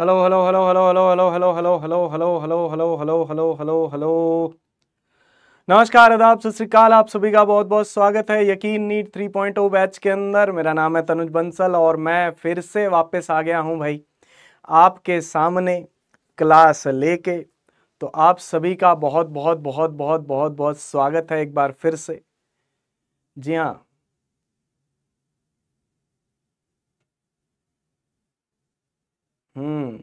Hello hello hello hello hello hello hello hello hello hello hello hello hello hello hello hello नमस्कार आदाब सत श्रीकाल आप सभी का बहुत बहुत स्वागत है यकीन नीट थ्री 3.0 बैच के अंदर मेरा नाम है तनुज बंसल और मैं फिर से वापस आ गया हूं भाई आपके सामने क्लास लेके तो आप सभी का बहुत बहुत बहुत बहुत बहुत बहुत स्वागत है एक बार फिर से जी हाँ हम्म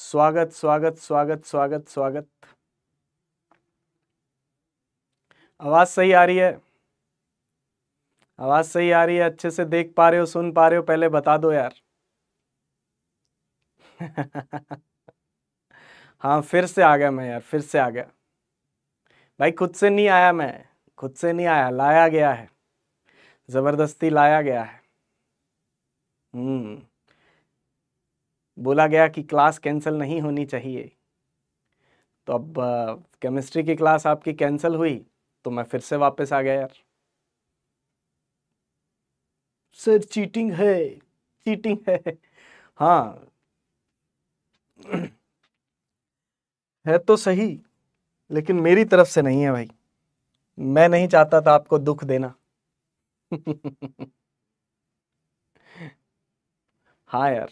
स्वागत स्वागत स्वागत स्वागत स्वागत आवाज सही आ रही है आवाज सही आ रही है अच्छे से देख पा रहे हो सुन पा रहे हो पहले बता दो यार हाँ फिर से आ गया मैं यार फिर से आ गया भाई खुद से नहीं आया मैं खुद से नहीं आया लाया गया है ज़बरदस्ती लाया गया है हम्म बोला गया कि क्लास कैंसिल नहीं होनी चाहिए तो अब केमिस्ट्री की क्लास आपकी कैंसिल हुई तो मैं फिर से वापस आ गया यार सर चीटिंग है चीटिंग है हाँ है तो सही लेकिन मेरी तरफ से नहीं है भाई मैं नहीं चाहता था आपको दुख देना हाँ यार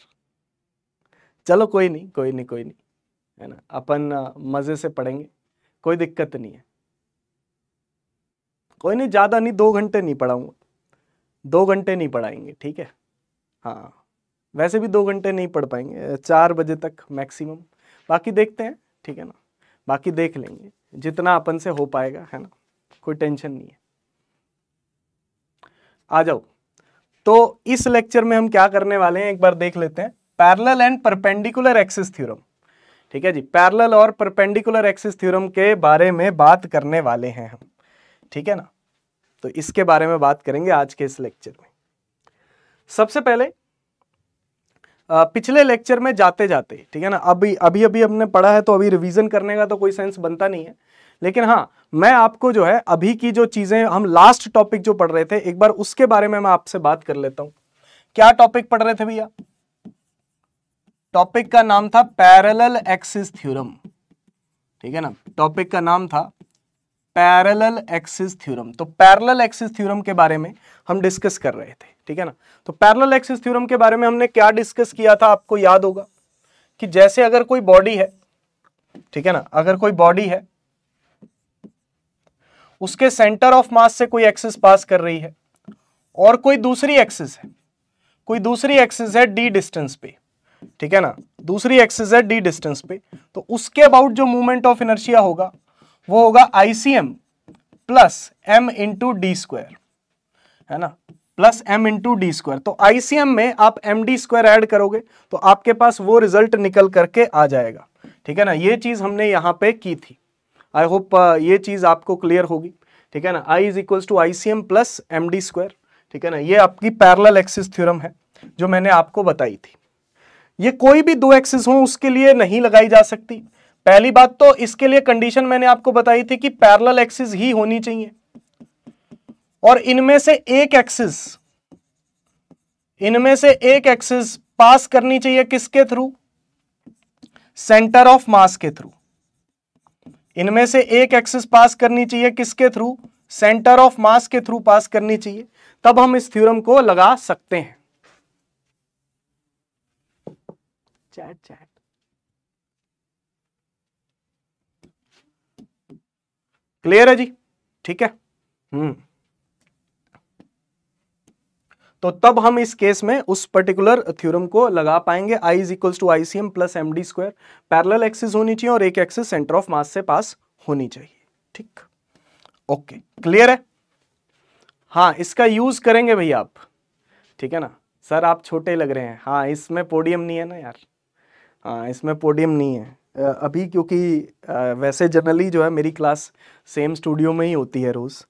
चलो कोई नहीं कोई नहीं कोई नहीं है ना अपन मज़े से पढ़ेंगे कोई दिक्कत नहीं है कोई नहीं ज़्यादा नहीं दो घंटे नहीं पढ़ाऊंगा दो घंटे नहीं पढ़ाएंगे ठीक है हाँ वैसे भी दो घंटे नहीं पढ़ पाएंगे चार बजे तक मैक्सिमम बाकी देखते हैं ठीक है ना बाकी देख लेंगे जितना अपन से हो पाएगा है ना कोई टेंशन नहीं है आ जाओ तो इस लेक्चर में हम क्या करने वाले हैं एक बार देख लेते हैं parallel and perpendicular axis theorem ठीक है जी पैरेलल और परपेंडिकुलर एक्सिस थ्योरम के बारे में बात करने वाले हैं हम ठीक है ना तो इसके बारे में बात करेंगे आज के इस लेक्चर में सबसे पहले पिछले लेक्चर में जाते जाते ठीक है ना अभी अभी अभी हमने पढ़ा है तो अभी रिवीजन करने का तो कोई सेंस बनता नहीं है लेकिन हाँ मैं आपको जो है अभी की जो चीज़ें हम लास्ट टॉपिक जो पढ़ रहे थे एक बार उसके बारे में मैं आपसे बात कर लेता हूं क्या टॉपिक पढ़ रहे थे भैया टॉपिक का नाम था पैरेलल एक्सिस थ्योरम ठीक है ना टॉपिक का नाम था पैरेलल एक्सिस थ्योरम तो पैरेलल एक्सिस थ्योरम के बारे में हम डिस्कस कर रहे थे ठीक है ना तो पैरेलल एक्सिस थ्योरम के बारे में हमने क्या डिस्कस किया था आपको याद होगा कि जैसे अगर कोई बॉडी है ठीक है ना अगर कोई बॉडी है उसके सेंटर ऑफ मास से कोई एक्सिस पास कर रही है और कोई दूसरी एक्सिस है कोई दूसरी एक्सिस है डी डिस्टेंस पे ठीक है ना दूसरी एक्सिस है डी डिस्टेंस पे तो उसके अबाउट जो मूवमेंट ऑफ इनर्शिया होगा वो होगा ICM plus M into D square है ना plus M into D square तो आईसीएम में आप एम डी स्क्वायर एड करोगे तो आपके पास वो रिजल्ट निकल करके आ जाएगा ठीक है ना ये चीज हमने यहां पे की थी आई होप uh, ये चीज़ आपको क्लियर होगी ठीक है ना I is equals to I C M plus M D square ठीक है ना ये आपकी पैरल एक्सिस थ्योरम है जो मैंने आपको बताई थी ये कोई भी दो एक्सिस हो उसके लिए नहीं लगाई जा सकती पहली बात तो इसके लिए कंडीशन मैंने आपको बताई थी कि पैरल एक्सिस ही होनी चाहिए और इनमें से एक एक्सिस इनमें से एक एक्सिस पास करनी चाहिए किसके थ्रू सेंटर ऑफ मास के थ्रू इनमें से एक एक्सिस पास करनी चाहिए किसके थ्रू सेंटर ऑफ मास के थ्रू पास करनी चाहिए तब हम इस थ्योरम को लगा सकते हैं चैट चैट क्लियर है जी ठीक है हम्म तो तब हम इस केस में उस पर्टिकुलर थ्योरम को लगा पाएंगे I is equals to I C M plus M D square parallel axis होनी चाहिए और एक एक्सिस सेंटर ऑफ मास से पास होनी चाहिए ठीक ओके क्लियर है हाँ इसका यूज करेंगे भैया आप ठीक है ना सर आप छोटे लग रहे हैं हाँ इसमें पोडियम नहीं है ना यार हाँ इसमें पोडियम नहीं है अभी क्योंकि वैसे जनरली जो है मेरी क्लास सेम स्टूडियो में ही होती है रोज़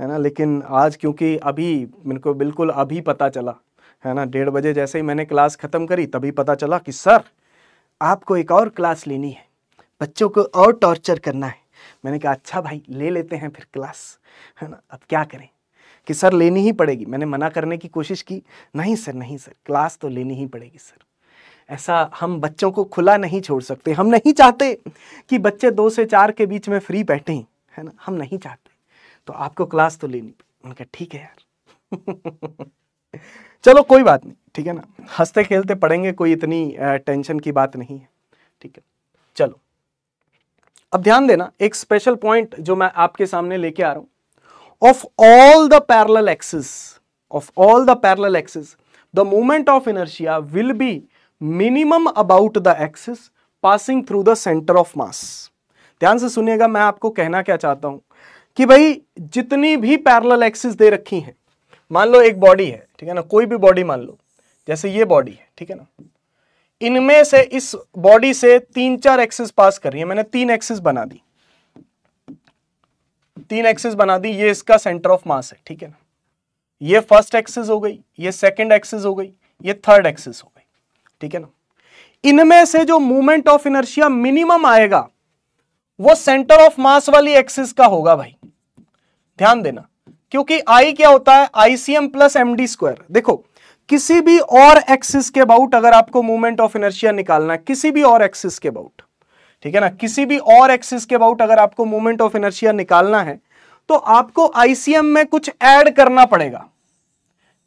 है ना लेकिन आज क्योंकि अभी मेरे को बिल्कुल अभी पता चला है ना डेढ़ बजे जैसे ही मैंने क्लास ख़त्म करी तभी पता चला कि सर आपको एक और क्लास लेनी है बच्चों को और टॉर्चर करना है मैंने कहा अच्छा भाई ले लेते हैं फिर क्लास है ना अब क्या करें कि सर लेनी ही पड़ेगी मैंने मना करने की कोशिश की नहीं सर नहीं सर क्लास तो लेनी ही पड़ेगी सर ऐसा हम बच्चों को खुला नहीं छोड़ सकते हम नहीं चाहते कि बच्चे दो से चार के बीच में फ्री बैठे है ना हम नहीं चाहते तो आपको क्लास तो लेनी उनका ठीक है यार चलो कोई बात नहीं ठीक है ना हंसते खेलते पढ़ेंगे कोई इतनी टेंशन की बात नहीं है ठीक है चलो अब ध्यान देना एक स्पेशल पॉइंट जो मैं आपके सामने लेके आ रहा हूं of all the parallel axis of all the parallel axis the movement of inertia will be minimum about the axis passing through the centre of mass ध्यान से सुनिएगा मैं आपको कहना क्या चाहता हूं कि भाई जितनी भी पैरल एक्सिस दे रखी हैं मान लो एक बॉडी है ठीक है ना कोई भी बॉडी मान लो जैसे ये बॉडी है ठीक है ना इनमें से इस बॉडी से तीन चार एक्सिस पास कर रही है मैंने तीन एक्सिस बना दी तीन एक्सिस बना दी ये इसका सेंटर ऑफ मास है ठीक है ना ये फर्स्ट एक्सिस हो गई ये सेकंड एक्सिस हो गई ये थर्ड एक्सिस हो गई ठीक है ना इनमें से जो मूवमेंट ऑफ इनर्शिया मिनिमम आएगा वो सेंटर ऑफ मास वाली एक्सिस का होगा भाई ध्यान देना क्योंकि आई क्या होता है आईसीएम प्लस एमडी स्क्वायर देखो किसी भी और एक्सिस के अबाउट अगर आपको मूवमेंट ऑफ इनर्शिया निकालना है किसी भी और एक्सिस के अबाउट ठीक है ना किसी भी और एक्सिस के अबाउट अगर आपको मूवमेंट ऑफ इनर्शिया निकालना है तो आपको आईसीएम में कुछ ऐड करना पड़ेगा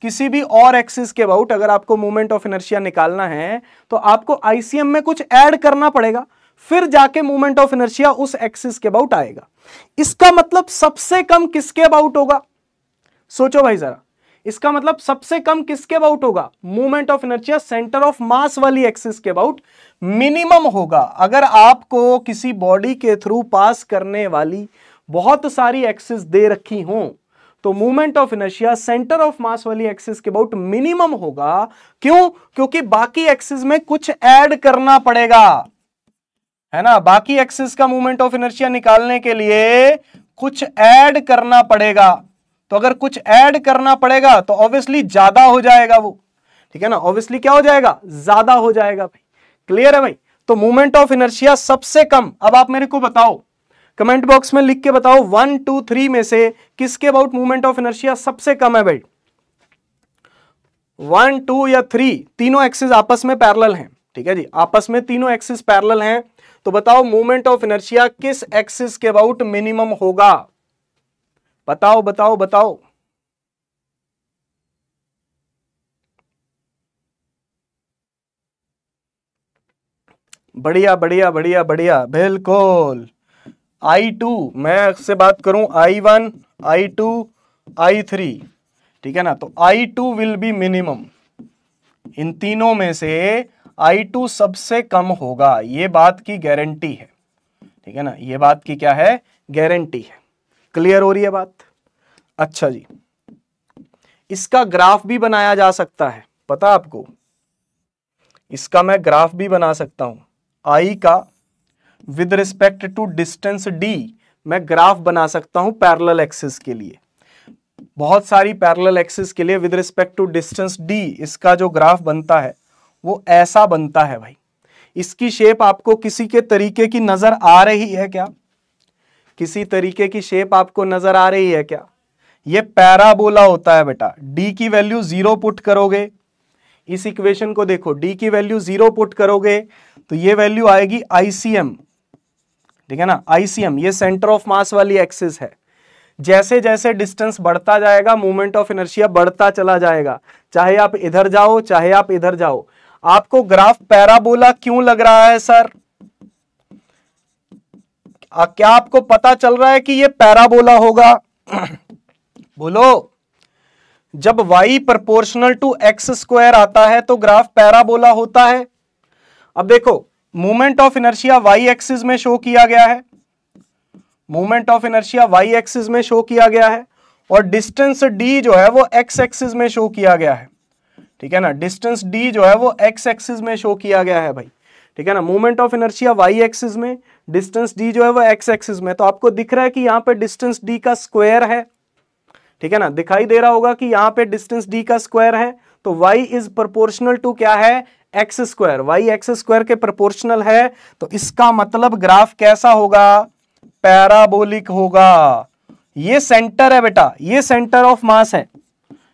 किसी भी और एक्सिस के अबाउट अगर आपको मूवमेंट ऑफ इनर्शिया निकालना है तो आपको आईसीएम में कुछ ऐड करना पड़ेगा फिर जाके मूवमेंट ऑफ इनर्शिया उस एक्सिस के अबाउट आएगा इसका मतलब सबसे कम किसके अबाउट होगा सोचो भाई जरा इसका मतलब सबसे कम किसके अबाउट होगा movement of inertia centre of mass वाली एक्सिस के अबाउट मिनिमम होगा अगर आपको किसी बॉडी के थ्रू पास करने वाली बहुत सारी एक्सिस दे रखी हों तो movement of inertia centre of mass वाली एक्सिस के अबाउट मिनिमम होगा क्यों क्योंकि बाकी एक्सिस में कुछ ऐड करना पड़ेगा है ना बाकी एक्सिस का मूवमेंट ऑफ इनर्शिया निकालने के लिए कुछ ऐड करना पड़ेगा तो अगर कुछ ऐड करना पड़ेगा तो ऑब्वियसली ज्यादा हो जाएगा वो ठीक है ना ऑब्वियसली क्या हो जाएगा ज्यादा हो जाएगा भाई क्लियर है भाई तो मूवमेंट ऑफ इनर्शिया सबसे कम अब आप मेरे को बताओ कमेंट बॉक्स में लिख के बताओ वन टू थ्री में से किसके अबाउट मूवमेंट ऑफ इनर्शिया सबसे कम है भाई वन टू या थ्री तीनों एक्सिस आपस में पैरल हैं ठीक है जी आपस में तीनों एक्सिस पैरल हैं तो बताओ मूवमेंट ऑफ इनर्शिया किस एक्सिस के अबाउट मिनिमम होगा बताओ बताओ बताओ बढ़िया बढ़िया बढ़िया बढ़िया बिल्कुल आई टू मैं से बात करूं I one I two I three ठीक है ना तो I two will be minimum इन तीनों में से आई टू सबसे कम होगा ये बात की गारंटी है ठीक है ना ये बात की क्या है गारंटी है क्लियर हो रही है बात अच्छा जी इसका ग्राफ भी बनाया जा सकता है पता आपको इसका मैं ग्राफ भी बना सकता हूं आई का with respect to distance D मैं ग्राफ बना सकता हूं पैरल एक्सिस के लिए बहुत सारी पैरल एक्सिस के लिए with respect to distance D इसका जो ग्राफ बनता है वो ऐसा बनता है भाई इसकी शेप आपको किसी के तरीके की नजर आ रही है क्या किसी तरीके की शेप आपको नजर आ रही है क्या ये पैराबोला होता है बेटा डी की वैल्यू जीरो पुट करोगे इस इक्वेशन को देखो डी की वैल्यू जीरो पुट करोगे तो ये वैल्यू आएगी आईसीएम ठीक है ना आईसीएम ये सेंटर ऑफ मास वाली एक्सिस है जैसे जैसे डिस्टेंस बढ़ता जाएगा मूवमेंट ऑफ इनर्शिया बढ़ता चला जाएगा चाहे आप इधर जाओ चाहे आप इधर जाओ आपको ग्राफ पैराबोला क्यों लग रहा है सर आ, क्या आपको पता चल रहा है कि ये पैराबोला होगा बोलो जब y proportional to X square आता है तो ग्राफ पैराबोला होता है अब देखो movement of inertia Y axis में शो किया गया है movement of inertia Y axis में शो किया गया है और डिस्टेंस डी जो है वो एक्स एक्सिस में शो किया गया है ठीक है ना डिस्टेंस डी जो है वो एक्स एक्सिस में शो किया गया है भाई ठीक है ना movement of inertia Y axis में डिस्टेंस डी जो है वो एक्स एक्सिस में तो आपको दिख रहा है कि यहां पर डिस्टेंस डी का स्क्वायर है ठीक है ना दिखाई दे रहा होगा कि यहां पर डिस्टेंस डी का स्क्वायर है तो y इज प्रपोर्शनल टू क्या है X square Y X square के प्रोपोर्शनल है तो इसका मतलब ग्राफ कैसा होगा पैराबोलिक होगा ये सेंटर है बेटा ये सेंटर ऑफ मास है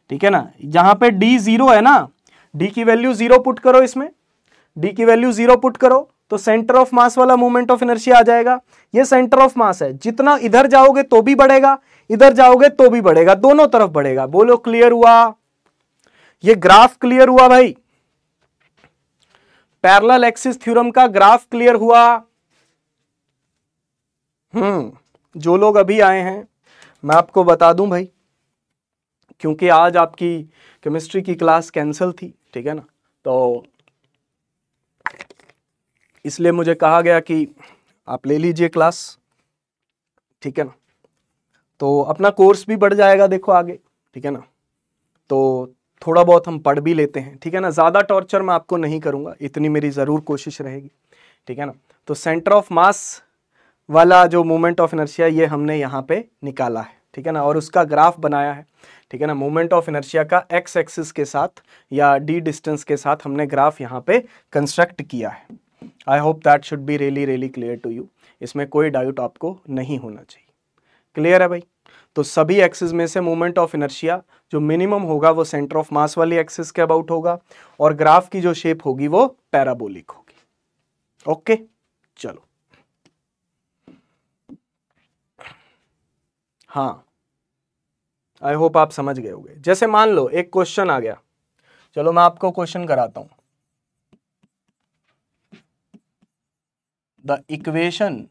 ठीक है ना जहां पे डी जीरो है ना डी की वैल्यू जीरो पुट करो इसमें डी की वैल्यू जीरो पुट करो तो सेंटर ऑफ मास वाला मूवमेंट ऑफ इनर्शिया आ जाएगा ये सेंटर ऑफ मास है जितना इधर जाओगे तो भी बढ़ेगा इधर जाओगे तो भी बढ़ेगा दोनों तरफ बढ़ेगा बोलो क्लियर हुआ ये ग्राफ क्लियर हुआ भाई पैरल एक्सिस थ्योरम का ग्राफ क्लियर हुआ हम्म जो लोग अभी आए हैं मैं आपको बता दूं भाई क्योंकि आज आपकी केमिस्ट्री की क्लास कैंसिल थी ठीक है ना तो इसलिए मुझे कहा गया कि आप ले लीजिए क्लास ठीक है ना तो अपना कोर्स भी बढ़ जाएगा देखो आगे ठीक है ना तो थोड़ा बहुत हम पढ़ भी लेते हैं ठीक है ना ज़्यादा टॉर्चर मैं आपको नहीं करूँगा इतनी मेरी ज़रूर कोशिश रहेगी ठीक है ना तो सेंटर ऑफ मास वाला जो मोमेंट ऑफ इनर्शिया ये हमने यहाँ पे निकाला है ठीक है ना और उसका ग्राफ बनाया है ठीक है ना मोमेंट ऑफ इनर्शिया का एक्स एक्सिस के साथ या डी डिस्टेंस के साथ हमने ग्राफ यहाँ पे कंस्ट्रक्ट किया है I hope that should be really really clear to you इसमें कोई डाउट आपको नहीं होना चाहिए क्लियर है भाई तो सभी एक्सिस में से मोमेंट ऑफ इनर्शिया जो मिनिमम होगा वो सेंटर ऑफ मास वाली एक्सिस के अबाउट होगा और ग्राफ की जो शेप होगी वो पैराबोलिक होगी ओके चलो हाँ आई होप आप समझ गए होंगे जैसे मान लो एक क्वेश्चन आ गया चलो मैं आपको क्वेश्चन कराता हूं the equation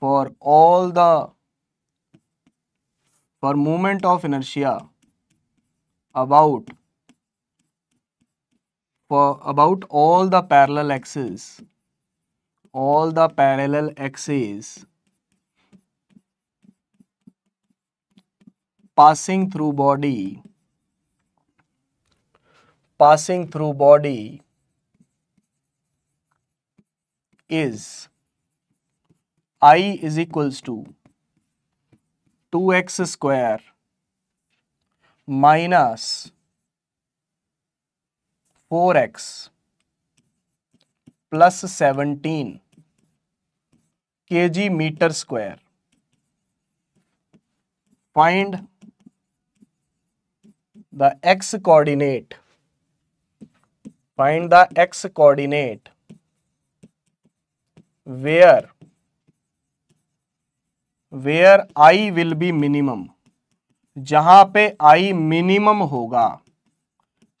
for all the for moment of inertia about for about all the parallel axes all the parallel axes passing through body passing through body is i is equals to two X square minus four X plus seventeen K G metre square find the X coordinate find the X coordinate where where I will be minimum जहां पे I minimum होगा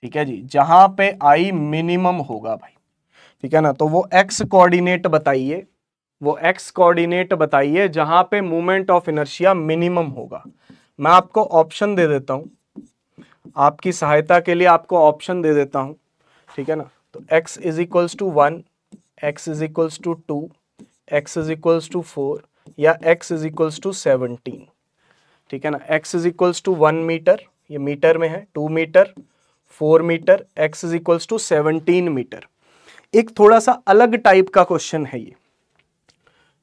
ठीक है जी जहां पे I minimum होगा भाई ठीक है ना तो वो एक्स कोऑर्डिनेट बताइए वो एक्स कोऑर्डिनेट बताइए जहां पे मूवमेंट ऑफ इनर्शिया मिनिमम होगा मैं आपको ऑप्शन दे देता हूं आपकी सहायता के लिए आपको ऑप्शन दे देता हूं ठीक है ना तो X is equals to one X is equals to two X is equals to four या x is equals to seventeen ठीक है ना x is equals to one metre ये मीटर में है two metre four metre x is equals to seventeen metre एक थोड़ा सा अलग टाइप का क्वेश्चन है ये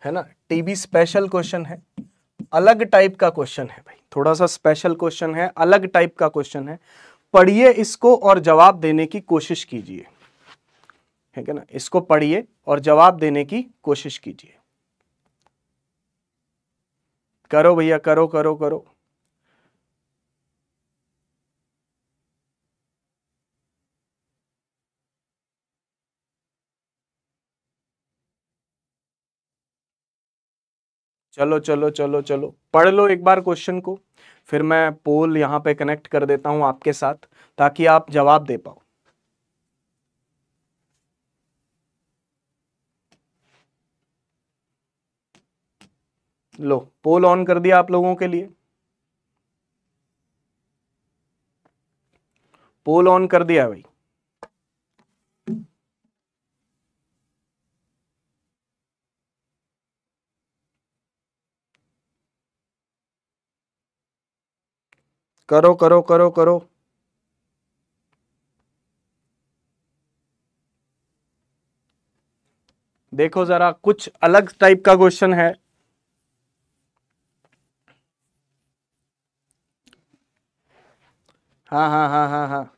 है ना टीबी स्पेशल क्वेश्चन है अलग टाइप का क्वेश्चन है भाई थोड़ा सा स्पेशल क्वेश्चन है अलग टाइप का क्वेश्चन है पढ़िए इसको और जवाब देने की कोशिश कीजिए ठीक है ना इसको पढ़िए और जवाब देने की कोशिश कीजिए करो भैया करो करो करो चलो चलो चलो चलो पढ़ लो एक बार क्वेश्चन को फिर मैं पोल यहाँ पे कनेक्ट कर देता हूँ आपके साथ ताकि आप जवाब दे पाओ लो पोल ऑन कर दिया आप लोगों के लिए पोल ऑन कर दिया भाई करो करो करो करो देखो जरा कुछ अलग टाइप का क्वेश्चन है हाँ हाँ हाँ हाँ हाँ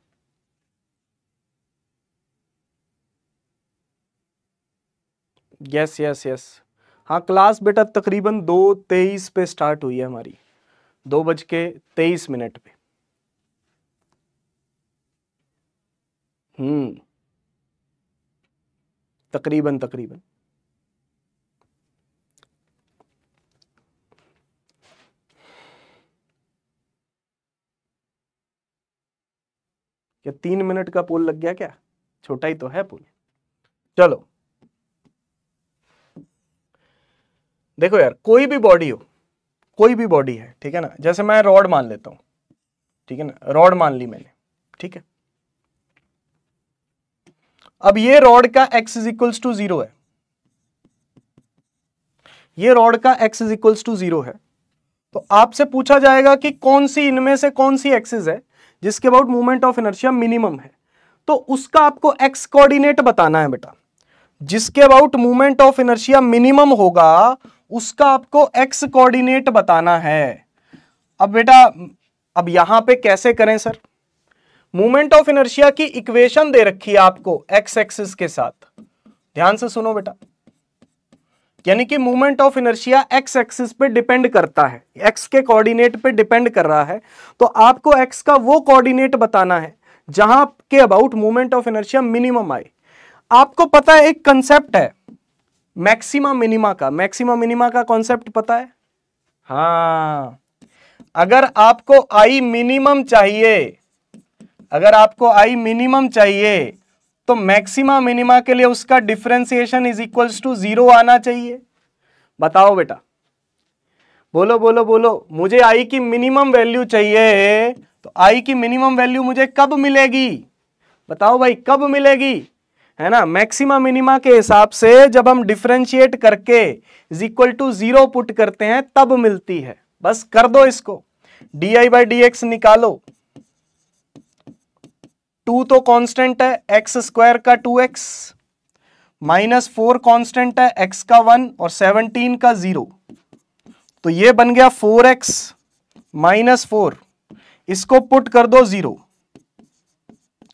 यस यस यस हाँ क्लास बेटा तकरीबन दो तेईस पे स्टार्ट हुई है हमारी दो बज के तेईस मिनट पे हम्म तकरीबन तकरीबन क्या तीन मिनट का पुल लग गया क्या छोटा ही तो है पुल चलो देखो यार कोई भी बॉडी हो कोई भी बॉडी है ठीक है ना जैसे मैं रॉड मान लेता हूं ठीक है ना रॉड मान ली मैंने ठीक है अब ये रॉड का x is equals to zero है ये रॉड का x is equals to zero है तो आपसे पूछा जाएगा कि कौन सी इनमें से कौन सी एक्सिस है जिसके about movement of inertia minimum है तो उसका आपको एक्स कोऑर्डिनेट बताना है बेटा जिसके about movement of inertia minimum होगा उसका आपको एक्स कोऑर्डिनेट बताना है अब बेटा अब यहां पे कैसे करें सर मूवमेंट ऑफ इनर्शिया की इक्वेशन दे रखी है आपको एक्स एक्सिस के साथ ध्यान से सुनो बेटा यानी कि movement of inertia X axis पे डिपेंड करता है एक्स के कोऑर्डिनेट पे डिपेंड कर रहा है तो आपको एक्स का वो कोऑर्डिनेट बताना है जहां के about movement of inertia minimum आए आपको पता है एक कंसेप्ट है मैक्सिमा मिनिमा का मैक्सिमा मिनिमा का कॉन्सेप्ट पता है हाँ अगर आपको आई मिनिमम चाहिए अगर आपको आई मिनिमम चाहिए तो मैक्सिमा मिनिमा के लिए उसका differentiation is equals to zero आना चाहिए बताओ बेटा बोलो बोलो बोलो मुझे आई की मिनिमम वैल्यू चाहिए तो आई की मिनिमम वैल्यू मुझे कब मिलेगी बताओ भाई कब मिलेगी है ना मैक्सिमा मिनिमा के हिसाब से जब हम डिफ्रेंशिएट करके is equal to zero put करते हैं तब मिलती है बस कर दो इसको D I by D X निकालो टू तो कांस्टेंट है एक्स स्क्वायर का two X minus four constant है एक्स का वन और सेवनटीन का जीरो तो ये बन गया फोर एक्स माइनस फोर इसको पुट कर दो जीरो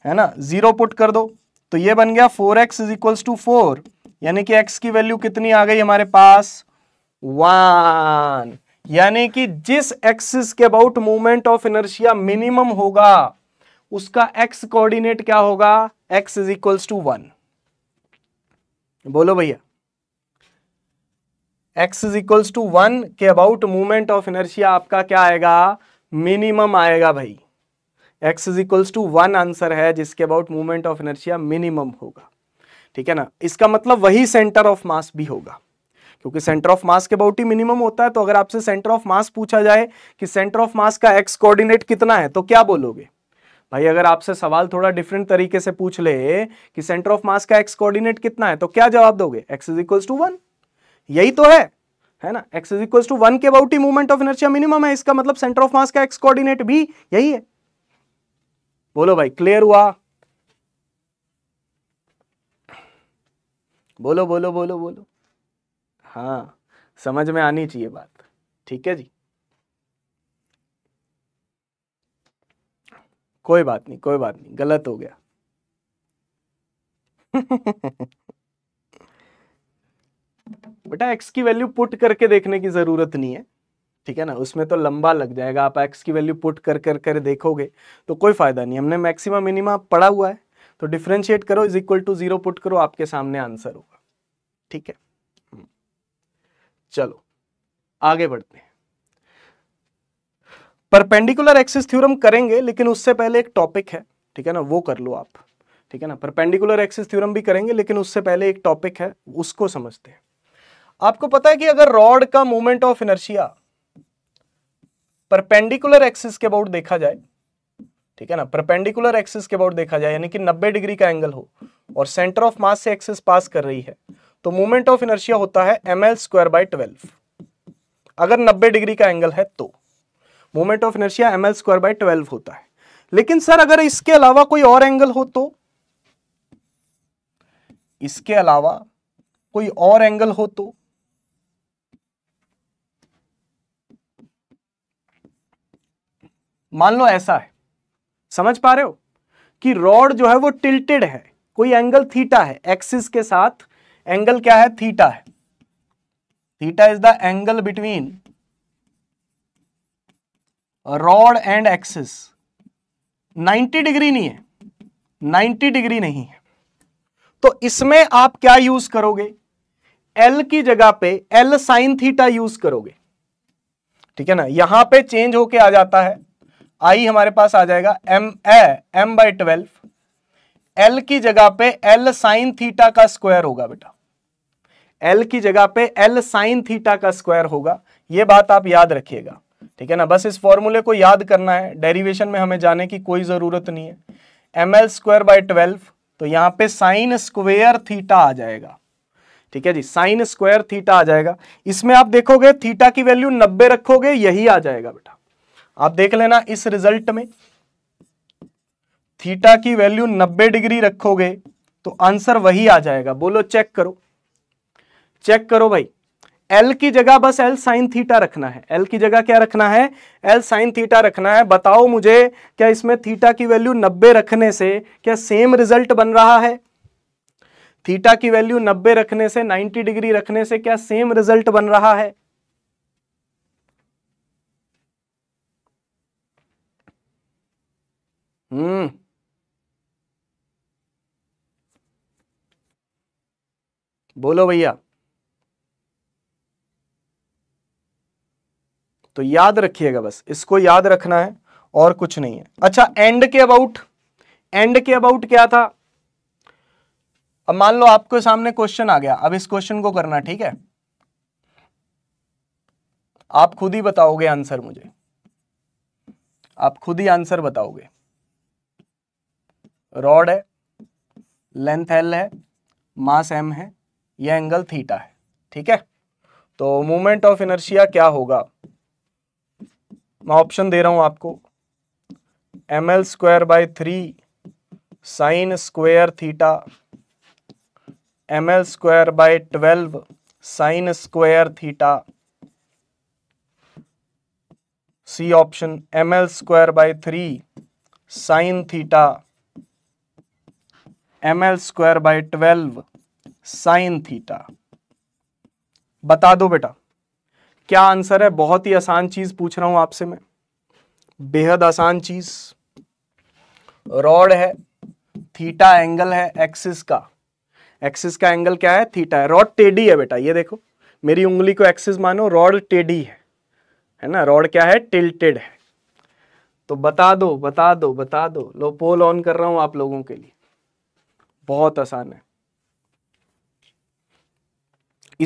है ना जीरो पुट कर दो तो ये बन गया four X is equals to four यानी कि एक्स की वैल्यू कितनी आ गई हमारे पास वन यानी कि जिस एक्सिस के about movement of inertia minimum होगा उसका एक्स कोऑर्डिनेट क्या होगा X is equals to one बोलो भैया X is equals to one के अबाउट मूवमेंट ऑफ इनर्शिया आपका क्या आएगा मिनिमम आएगा भाई X is equals to one answer है जिसके about movement of inertia minimum होगा ठीक है ना इसका मतलब वही सेंटर ऑफ मास भी होगा क्योंकि सेंटर ऑफ मास के अबाउट ही मिनिमम होता है तो अगर आपसे सेंटर ऑफ मास पूछा जाए कि सेंटर ऑफ मास का एक्स कोऑर्डिनेट कितना है तो क्या बोलोगे भाई अगर आपसे सवाल थोड़ा डिफरेंट तरीके से पूछ ले कि सेंटर ऑफ मास का एक्स कोऑर्डिनेट कितना है तो क्या जवाब दोगे X is equals to one यही तो है है ना X is equals to one के अबाउट ही मूवमेंट ऑफ इनर्शिया मिनिमम है इसका मतलब सेंटर ऑफ मास का एक्स कोऑर्डिनेट भी यही है बोलो भाई क्लियर हुआ बोलो बोलो बोलो बोलो हाँ समझ में आनी चाहिए बात ठीक है जी कोई बात नहीं कोई बात नहीं गलत हो गया बेटा एक्स की वैल्यू पुट करके देखने की जरूरत नहीं है ठीक है ना उसमें तो लंबा लग जाएगा आप एक्स की वैल्यू पुट कर कर कर देखोगे तो कोई फायदा नहीं हमने मैक्सिमम मिनिमा पढ़ा हुआ है तो डिफ्रेंशिएट करो is equal to zero put करो आपके सामने आंसर होगा ठीक है हम्म। चलो आगे बढ़ते हैं परपेंडिकुलर एक्सिस थ्योरम करेंगे लेकिन उससे पहले एक टॉपिक है ठीक है ना वो कर लो आप ठीक है ना परपेंडिकुलर एक्सिस थ्योरम भी करेंगे लेकिन उससे पहले एक टॉपिक है उसको समझते हैं आपको पता है कि अगर रॉड का moment of inertia perpendicular axis के अबाउट देखा जाए ठीक है ना परपेंडिकुलर एक्सिस के अबाउट देखा जाए यानी कि 90 डिग्री का एंगल हो और सेंटर ऑफ मास से एक्सिस पास कर रही है तो मोमेंट ऑफ इनर्शिया होता है M L square by twelve अगर 90 डिग्री का एंगल है तो moment of inertia M L square by twelve होता है लेकिन सर अगर इसके अलावा कोई और एंगल हो तो इसके अलावा कोई और एंगल हो तो मान लो ऐसा है समझ पा रहे हो कि रॉड जो है वो टिल्टेड है कोई एंगल थीटा है एक्सिस के साथ एंगल क्या है थीटा है theta is the angle between rod and axis 90 degree नहीं है 90 डिग्री नहीं है तो इसमें आप क्या यूज करोगे एल की जगह पे एल साइन थीटा यूज करोगे ठीक है ना यहां पे चेंज होके आ जाता है आई हमारे पास आ जाएगा M A M by twelve L की जगह पे एल साइन थीटा का स्क्वायर होगा बेटा एल की जगह पे एल साइन थीटा का स्क्वायर होगा यह बात आप याद रखिएगा ठीक है ना बस इस फॉर्मूले को याद करना है डेरिवेशन में हमें जाने की कोई ज़रूरत नहीं है M L square by twelve तो यहाँ पे साइन स्क्वेयर थीटा आ जाएगा ठीक है जी साइन स्क्वायर थीटा आ जाएगा इसमें आप देखोगे थीटा की वैल्यू नब्बे रखोगे यही आ जाएगा बेटा आप देख लेना इस रिजल्ट में थीटा की वैल्यू नब्बे डिग्री रखोगे तो आंसर वही आ जाएगा बोलो चेक करो चेक करो भाई एल की जगह बस एल साइन थीटा रखना है एल की जगह क्या रखना है एल साइन थीटा रखना है बताओ मुझे क्या इसमें थीटा की वैल्यू नब्बे रखने से क्या सेम रिजल्ट बन रहा है थीटा की वैल्यू नब्बे रखने से 90 डिग्री रखने से क्या सेम रिजल्ट बन रहा है हम्म बोलो भैया तो याद रखिएगा बस इसको याद रखना है और कुछ नहीं है अच्छा एंड के अबाउट एंड के अबाउट क्या था अब मान लो आपके सामने क्वेश्चन आ गया अब इस क्वेश्चन को करना ठीक है आप खुद ही बताओगे आंसर मुझे आप खुद ही आंसर बताओगे रॉड है लेंथ एल है मास एम है यह एंगल थीटा है ठीक है तो मूवमेंट ऑफ इनर्शिया क्या होगा मैं ऑप्शन दे रहा हूं आपको M L square by three sine square theta M L square by twelve sine square theta C option M L square by three sine theta M L square by twelve sine theta बता दो बेटा क्या answer है बहुत ही आसान चीज पूछ रहा हूं आपसे मैं बेहद आसान चीज रॉड है थीटा एंगल है एक्सिस का एक्सिस का एंगल क्या है थीटा है रॉड टेडी है बेटा ये देखो मेरी उंगली को एक्सिस मानो रॉड टेडी है है ना रॉड क्या है टिल्टेड है तो बता दो बता दो बता दो लो पोल ऑन कर रहा हूं आप लोगों के लिए बहुत आसान है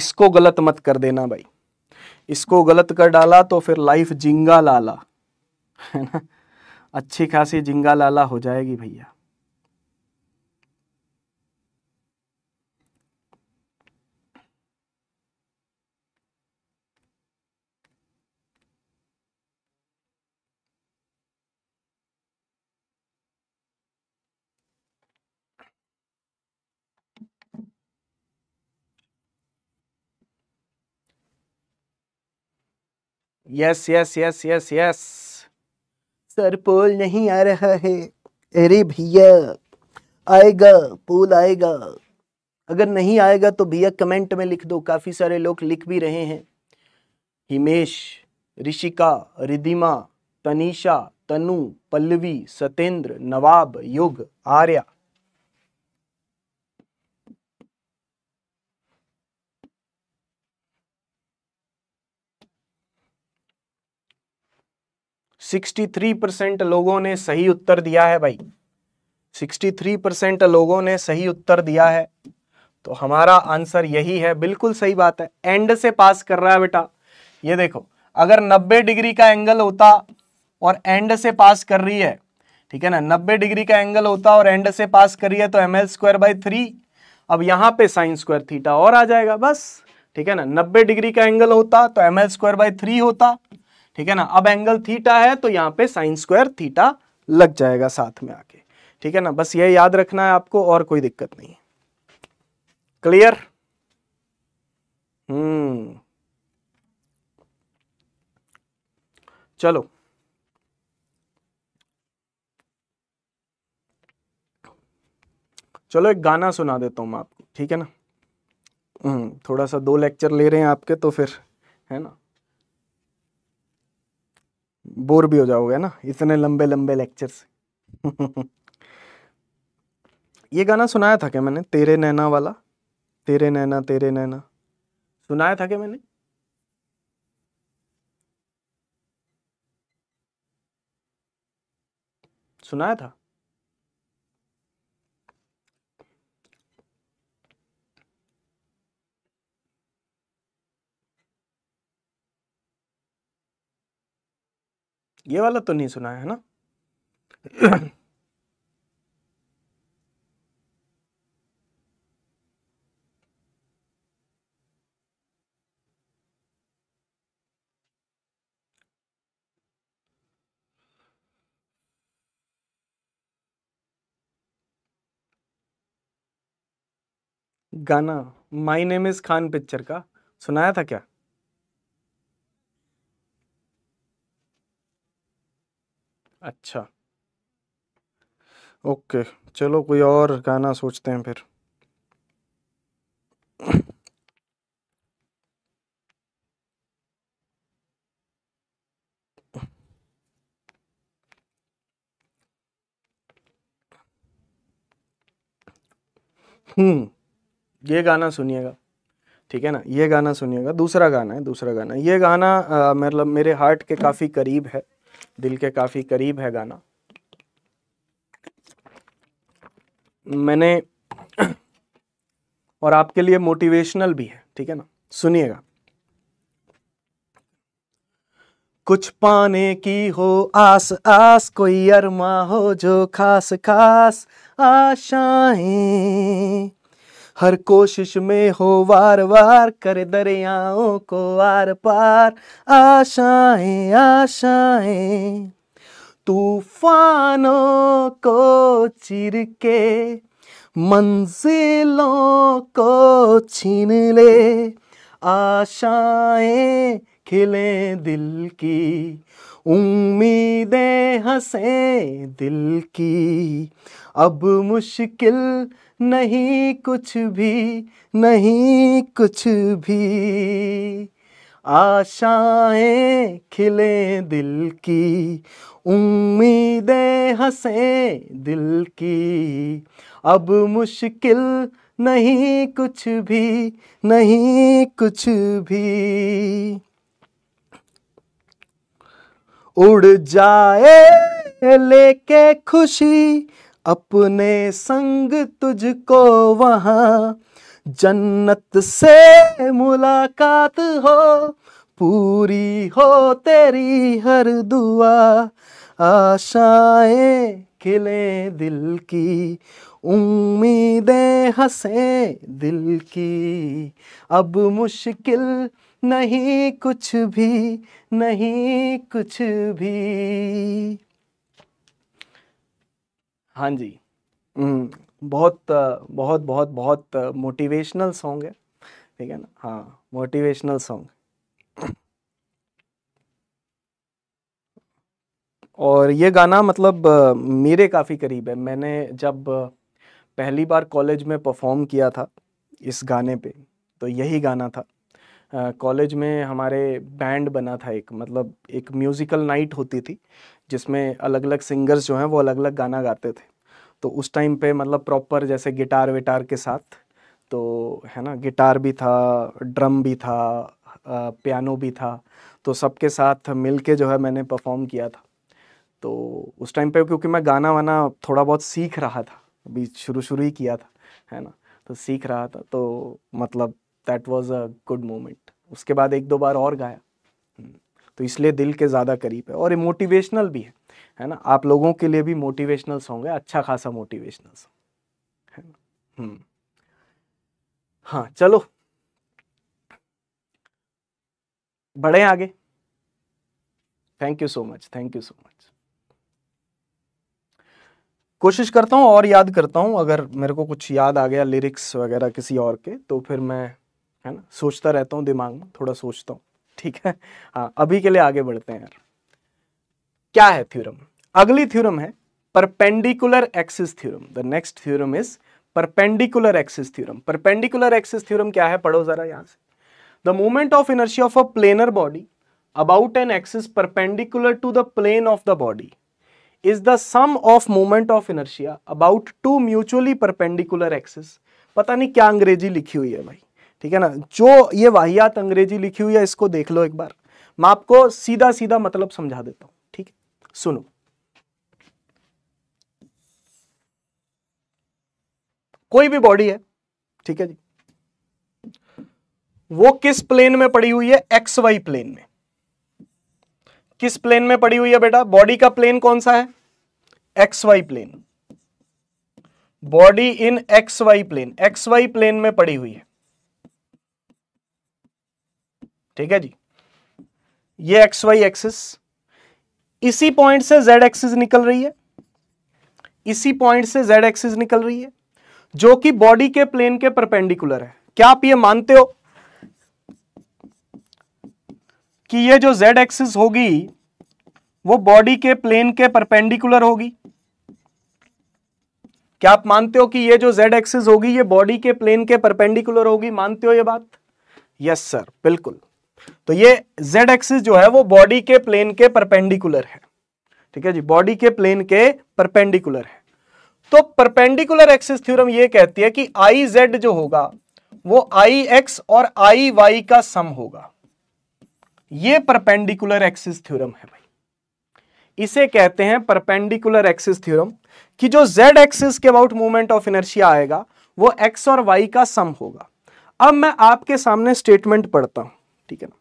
इसको गलत मत कर देना भाई इसको गलत कर डाला तो फिर लाइफ जिंगा लाला है ना अच्छी खासी जिंगा लाला हो जाएगी भैया yes yes yes yes yes sir poll नहीं आ रहा है अरे भैया आएगा पोल आएगा अगर नहीं आएगा तो भैया कमेंट में लिख दो काफ़ी सारे लोग लिख भी रहे हैं हिमेश ऋषिका रिदिमा तनीषा तनु पल्लवी सतेंद्र नवाब युग आर्या 63 परसेंट लोगों ने सही उत्तर दिया है भाई 63 परसेंट लोगों ने सही उत्तर दिया है तो हमारा आंसर यही है बिल्कुल सही बात है एंड से पास कर रहा है बेटा ये देखो अगर 90 डिग्री का एंगल होता और एंड से पास कर रही है ठीक है ना 90 डिग्री का एंगल होता और एंड से पास कर रही है तो M L square by three अब यहाँ पे साइन स्क्वायर थीटा और आ जाएगा बस ठीक है ना 90 डिग्री का एंगल होता तो M L square by three होता ठीक है ना अब एंगल थीटा है तो यहाँ पे साइन स्क्वायर थीटा लग जाएगा साथ में आके ठीक है ना बस ये याद रखना है आपको और कोई दिक्कत नहीं क्लियर हम्म चलो चलो एक गाना सुना देता हूं मैं आपको ठीक है ना हम्म थोड़ा सा दो लेक्चर ले रहे हैं आपके तो फिर है ना बोर भी हो जाओगे ना इतने लंबे लंबे लेक्चर से ये गाना सुनाया था क्या मैंने तेरे नैना वाला तेरे नैना तेरे नैना सुनाया था क्या मैंने सुनाया था ये वाला तो नहीं सुना है ना गाना my name is Khan picture का सुनाया था क्या अच्छा ओके चलो कोई और गाना सोचते हैं फिर हम्म ये गाना सुनिएगा ठीक है ना ये गाना सुनिएगा दूसरा गाना है दूसरा गाना ये गाना मतलब मेरे हार्ट के काफ़ी करीब है दिल के काफ़ी करीब है गाना मैंने और आपके लिए मोटिवेशनल भी है ठीक है ना सुनिएगा कुछ पाने की हो आस आस कोई अरमा हो जो खास खास आशाएं हर कोशिश में हो वार वार कर दरियाओं को आर पार आशाएं आशाएं तूफानों को चिर के मंजिलों को छीन ले आशाएं खिले दिल की उम्मीदें हंसे दिल की अब मुश्किल नहीं कुछ भी नहीं कुछ भी आशाएं खिले दिल की उम्मीदें हंसे दिल की अब मुश्किल नहीं कुछ भी नहीं कुछ भी उड़ जाए लेके खुशी अपने संग तुझको वहाँ जन्नत से मुलाकात हो पूरी हो तेरी हर दुआ आशाएं खिले दिल की उम्मीदें हंसे दिल की अब मुश्किल नहीं कुछ भी नहीं कुछ भी हाँ जी हम्म, बहुत बहुत बहुत बहुत मोटिवेशनल सॉन्ग है ठीक है ना हाँ मोटिवेशनल सॉन्ग और ये गाना मतलब मेरे काफ़ी करीब है मैंने जब पहली बार कॉलेज में परफॉर्म किया था इस गाने पे तो यही गाना था कॉलेज में हमारे बैंड बना था एक मतलब एक म्यूज़िकल नाइट होती थी जिसमें अलग अलग सिंगर्स जो हैं वो अलग अलग गाना गाते थे तो उस टाइम पे मतलब प्रॉपर जैसे गिटार विटार के साथ तो है ना गिटार भी था ड्रम भी था पियानो भी था तो सबके साथ मिल के जो है मैंने परफॉर्म किया था तो उस टाइम पे क्योंकि मैं गाना वाना थोड़ा बहुत सीख रहा था अभी शुरू शुरू ही किया था है ना तो सीख रहा था तो मतलब that was a good moment उसके बाद एक दो बार और गाया तो इसलिए दिल के ज़्यादा करीब है और ये मोटिवेशनल भी है है ना आप लोगों के लिए भी मोटिवेशनल सॉन्ग है अच्छा खासा मोटिवेशनल सॉन्ग है ना हम्म। हाँ चलो बढ़े आगे thank you so much thank you so much कोशिश करता हूँ और याद करता हूँ अगर मेरे को कुछ याद आ गया लिरिक्स वगैरह किसी और के तो फिर मैं है ना सोचता रहता हूँ दिमाग में थोड़ा सोचता हूँ ठीक है हाँ अभी के लिए आगे बढ़ते हैं यार क्या है थ्योरम अगली थ्योरम है perpendicular axis theorem the next theorem is perpendicular axis theorem perpendicular axis theorem क्या है पढ़ो जरा यहां से the movement of inertia of a planar body about an axis perpendicular to the plane of the body is the sum of movement of inertia about two mutually perpendicular axis पता नहीं क्या अंग्रेजी लिखी हुई है भाई ठीक है ना जो ये वाहियात अंग्रेजी लिखी हुई है इसको देख लो एक बार मैं आपको सीधा सीधा मतलब समझा देता हूं ठीक है सुनो कोई भी बॉडी है ठीक है जी वो किस प्लेन में पड़ी हुई है एक्स वाई प्लेन में किस प्लेन में पड़ी हुई है बेटा बॉडी का प्लेन कौन सा है X Y plane body in X Y plane X Y plane में पड़ी हुई है ठीक है जी ये एक्स वाई एक्सिस इसी पॉइंट से जेड एक्सिस निकल रही है इसी पॉइंट से जेड एक्सिस निकल रही है जो कि बॉडी के प्लेन के परपेंडिकुलर है क्या आप ये मानते हो कि ये जो जेड एक्सिस होगी वो बॉडी के प्लेन के परपेंडिकुलर होगी क्या आप मानते हो कि ये जो जेड एक्सिस होगी ये बॉडी के प्लेन के परपेंडिकुलर होगी मानते हो ये बात यस सर बिल्कुल तो ये जेड एक्सिस जो है वो बॉडी के प्लेन के परपेंडिकुलर है ठीक है जी बॉडी के प्लेन के परपेंडिकुलर है तो परपेंडिकुलर एक्सिस थ्योरम ये कहती है कि आई जेड जो होगा वो आई एक्स और आई वाई का सम होगा ये परपेंडिकुलर एक्सिस थ्योरम है भाई इसे कहते हैं परपेंडिकुलर एक्सिस थ्योरम कि जो जेड एक्सिस के अबाउट मूवमेंट ऑफ इनर्शिया आएगा वो एक्स और वाई का सम होगा अब मैं आपके सामने स्टेटमेंट पढ़ता हूं ठीक है ना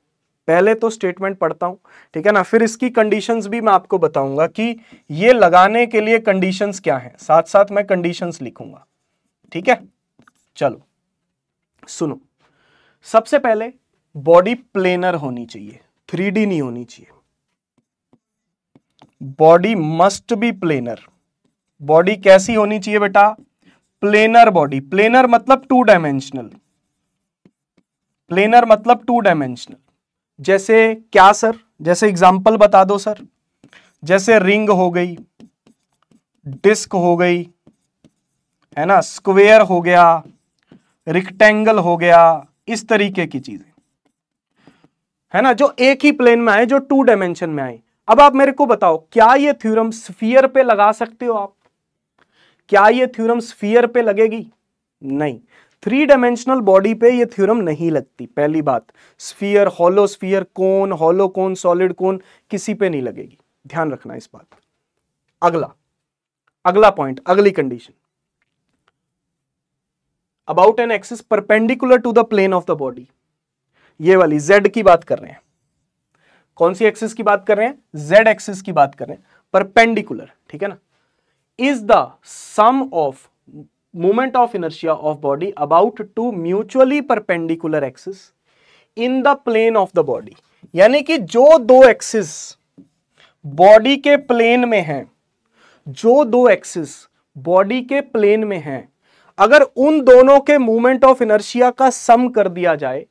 पहले तो स्टेटमेंट पढ़ता हूं ठीक है ना फिर इसकी कंडीशंस भी मैं आपको बताऊंगा कि ये लगाने के लिए कंडीशंस क्या हैं साथ साथ मैं कंडीशंस लिखूंगा ठीक है चलो सुनो सबसे पहले बॉडी प्लेनर होनी चाहिए थ्री नहीं होनी चाहिए body must be planar body कैसी होनी चाहिए बेटा प्लेनर बॉडी प्लेनर मतलब टू डायमेंशनल प्लेनर मतलब टू डायमेंशनल जैसे क्या सर जैसे एग्जाम्पल बता दो सर जैसे रिंग हो गई डिस्क हो गई है ना स्क्वेयर हो गया रिक्टेंगल हो गया इस तरीके की चीजें है ना जो एक ही प्लेन में आए जो टू डायमेंशन में आए अब आप मेरे को बताओ क्या ये थ्योरम स्फीयर पे लगा सकते हो आप क्या ये थ्योरम स्फीयर पे लगेगी नहीं थ्री डायमेंशनल बॉडी पे ये थ्योरम नहीं लगती पहली बात sphere hollow sphere cone hollow cone solid cone किसी पे नहीं लगेगी ध्यान रखना इस बात अगला अगला पॉइंट अगली condition about an axis perpendicular to the plane of the body ये वाली जेड की बात कर रहे हैं कौन सी एक्सिस की बात कर रहे हैं जेड एक्सिस की बात कर रहे हैं परपेंडिकुलर ठीक है ना is the sum of moment of inertia of body about two mutually perpendicular axis in the plane of the body यानी कि जो दो एक्सिस बॉडी के प्लेन में हैं जो दो एक्सिस बॉडी के प्लेन में हैं अगर उन दोनों के मूवमेंट ऑफ इनर्शिया का सम कर दिया जाए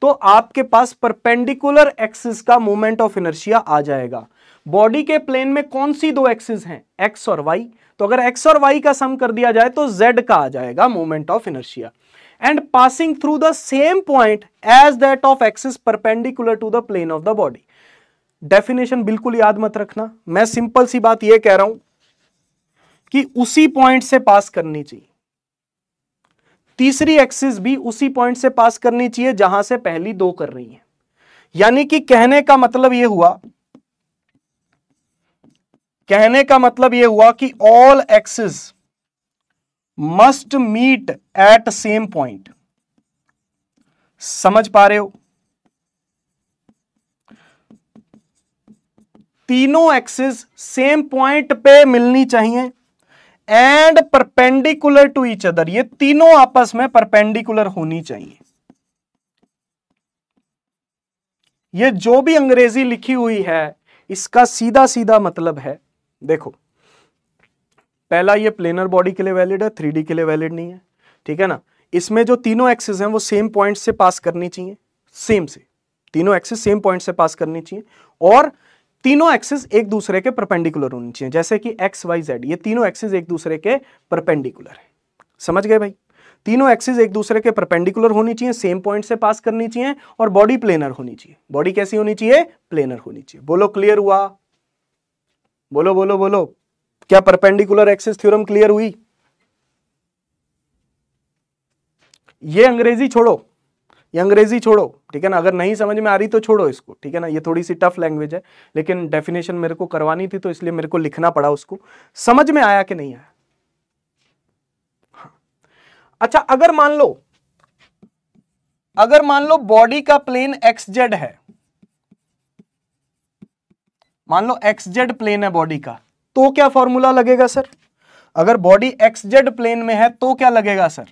तो आपके पास परपेंडिकुलर एक्सिस का मूवमेंट ऑफ इनर्शिया आ जाएगा बॉडी के प्लेन में कौन सी दो एक्सिस हैं एक्स और वाई तो अगर एक्स और वाई का सम कर दिया जाए तो जेड का आ जाएगा moment of inertia and passing through the same point as that of axis perpendicular to the plane of the body definition बिल्कुल याद मत रखना मैं सिंपल सी बात यह कह रहा हूं कि उसी पॉइंट से पास करनी चाहिए तीसरी एक्सिस भी उसी पॉइंट से पास करनी चाहिए जहां से पहली दो कर रही है यानी कि कहने का मतलब यह हुआ कहने का मतलब यह हुआ कि all axes must meet at same point समझ पा रहे हो तीनों एक्सेस सेम पॉइंट पे मिलनी चाहिए and perpendicular to each other ये तीनों आपस में परपेंडिकुलर होनी चाहिए ये जो भी अंग्रेजी लिखी हुई है इसका सीधा सीधा मतलब है देखो पहला ये प्लेनर बॉडी के लिए वैलिड है थ्री के लिए वैलिड नहीं है ठीक है ना इसमें जो तीनों एक्सेस हैं वो सेम पॉइंट से पास करनी चाहिए सेम से तीनों एक्सेस सेम पॉइंट से पास करनी चाहिए और तीनों एक्सेस एक दूसरे के परपेंडिकुलर होनी चाहिए जैसे कि एक्स वाई जेड ये तीनों एक्सेस एक दूसरे के परपेंडिकुलर है समझ गए भाई तीनों एक्सेस एक दूसरे के परपेंडिकुलर होनी चाहिए सेम पॉइंट से पास करनी चाहिए और बॉडी प्लेनर होनी चाहिए बॉडी कैसी होनी चाहिए प्लेनर होनी चाहिए बोलो क्लियर हुआ बोलो बोलो बोलो क्या परपेंडिकुलर एक्सिस थ्योरम क्लियर हुई ये अंग्रेजी छोड़ो ये अंग्रेजी छोड़ो ठीक है ना अगर नहीं समझ में आ रही तो छोड़ो इसको ठीक है ना ये थोड़ी सी टफ लैंग्वेज है लेकिन डेफिनेशन मेरे को करवानी थी तो इसलिए मेरे को लिखना पड़ा उसको समझ में आया कि नहीं आया हाँ। अच्छा अगर मान लो अगर मान लो बॉडी का प्लेन एक्सजेड है मान लो एक्स जेड प्लेन है बॉडी का तो क्या फॉर्मूला लगेगा सर अगर बॉडी एक्स जेड प्लेन में है तो क्या लगेगा सर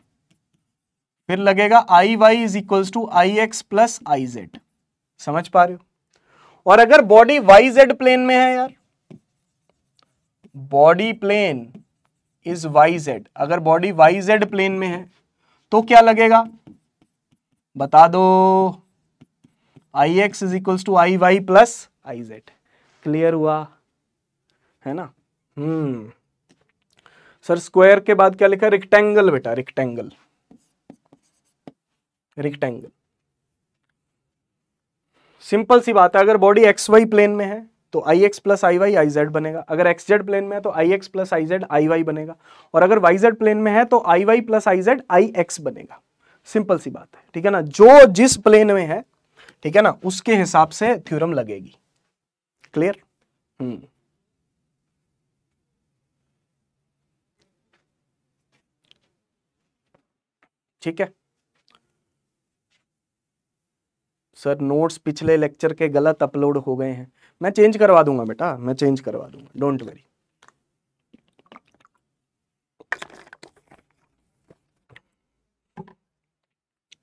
फिर लगेगा I Y is equal to I X plus I Z समझ पा रहे हो और अगर बॉडी वाई जेड प्लेन में है यार body plane is Y Z अगर बॉडी वाई जेड प्लेन में है तो क्या लगेगा बता दो I X is equal to I Y plus I Z clear हुआ है ना हम्म सर स्क्वायर के बाद क्या लिखा रिक्टेंगल बेटा रिक्टेंगल रिक्टेंगल सिंपल सी बात है अगर बॉडी एक्स वाई प्लेन में है तो I X plus I Y I Z बनेगा अगर एक्स जेड प्लेन में है तो I X plus I Z I Y बनेगा और अगर वाई जेड प्लेन में है तो I Y plus I Z I X बनेगा सिंपल सी बात है ठीक है ना जो जिस प्लेन में है ठीक है ना उसके हिसाब से थ्योरम लगेगी क्लियर हम्म hmm. ठीक है सर नोट्स पिछले लेक्चर के गलत अपलोड हो गए हैं मैं चेंज करवा दूंगा बेटा मैं चेंज करवा दूंगा don't worry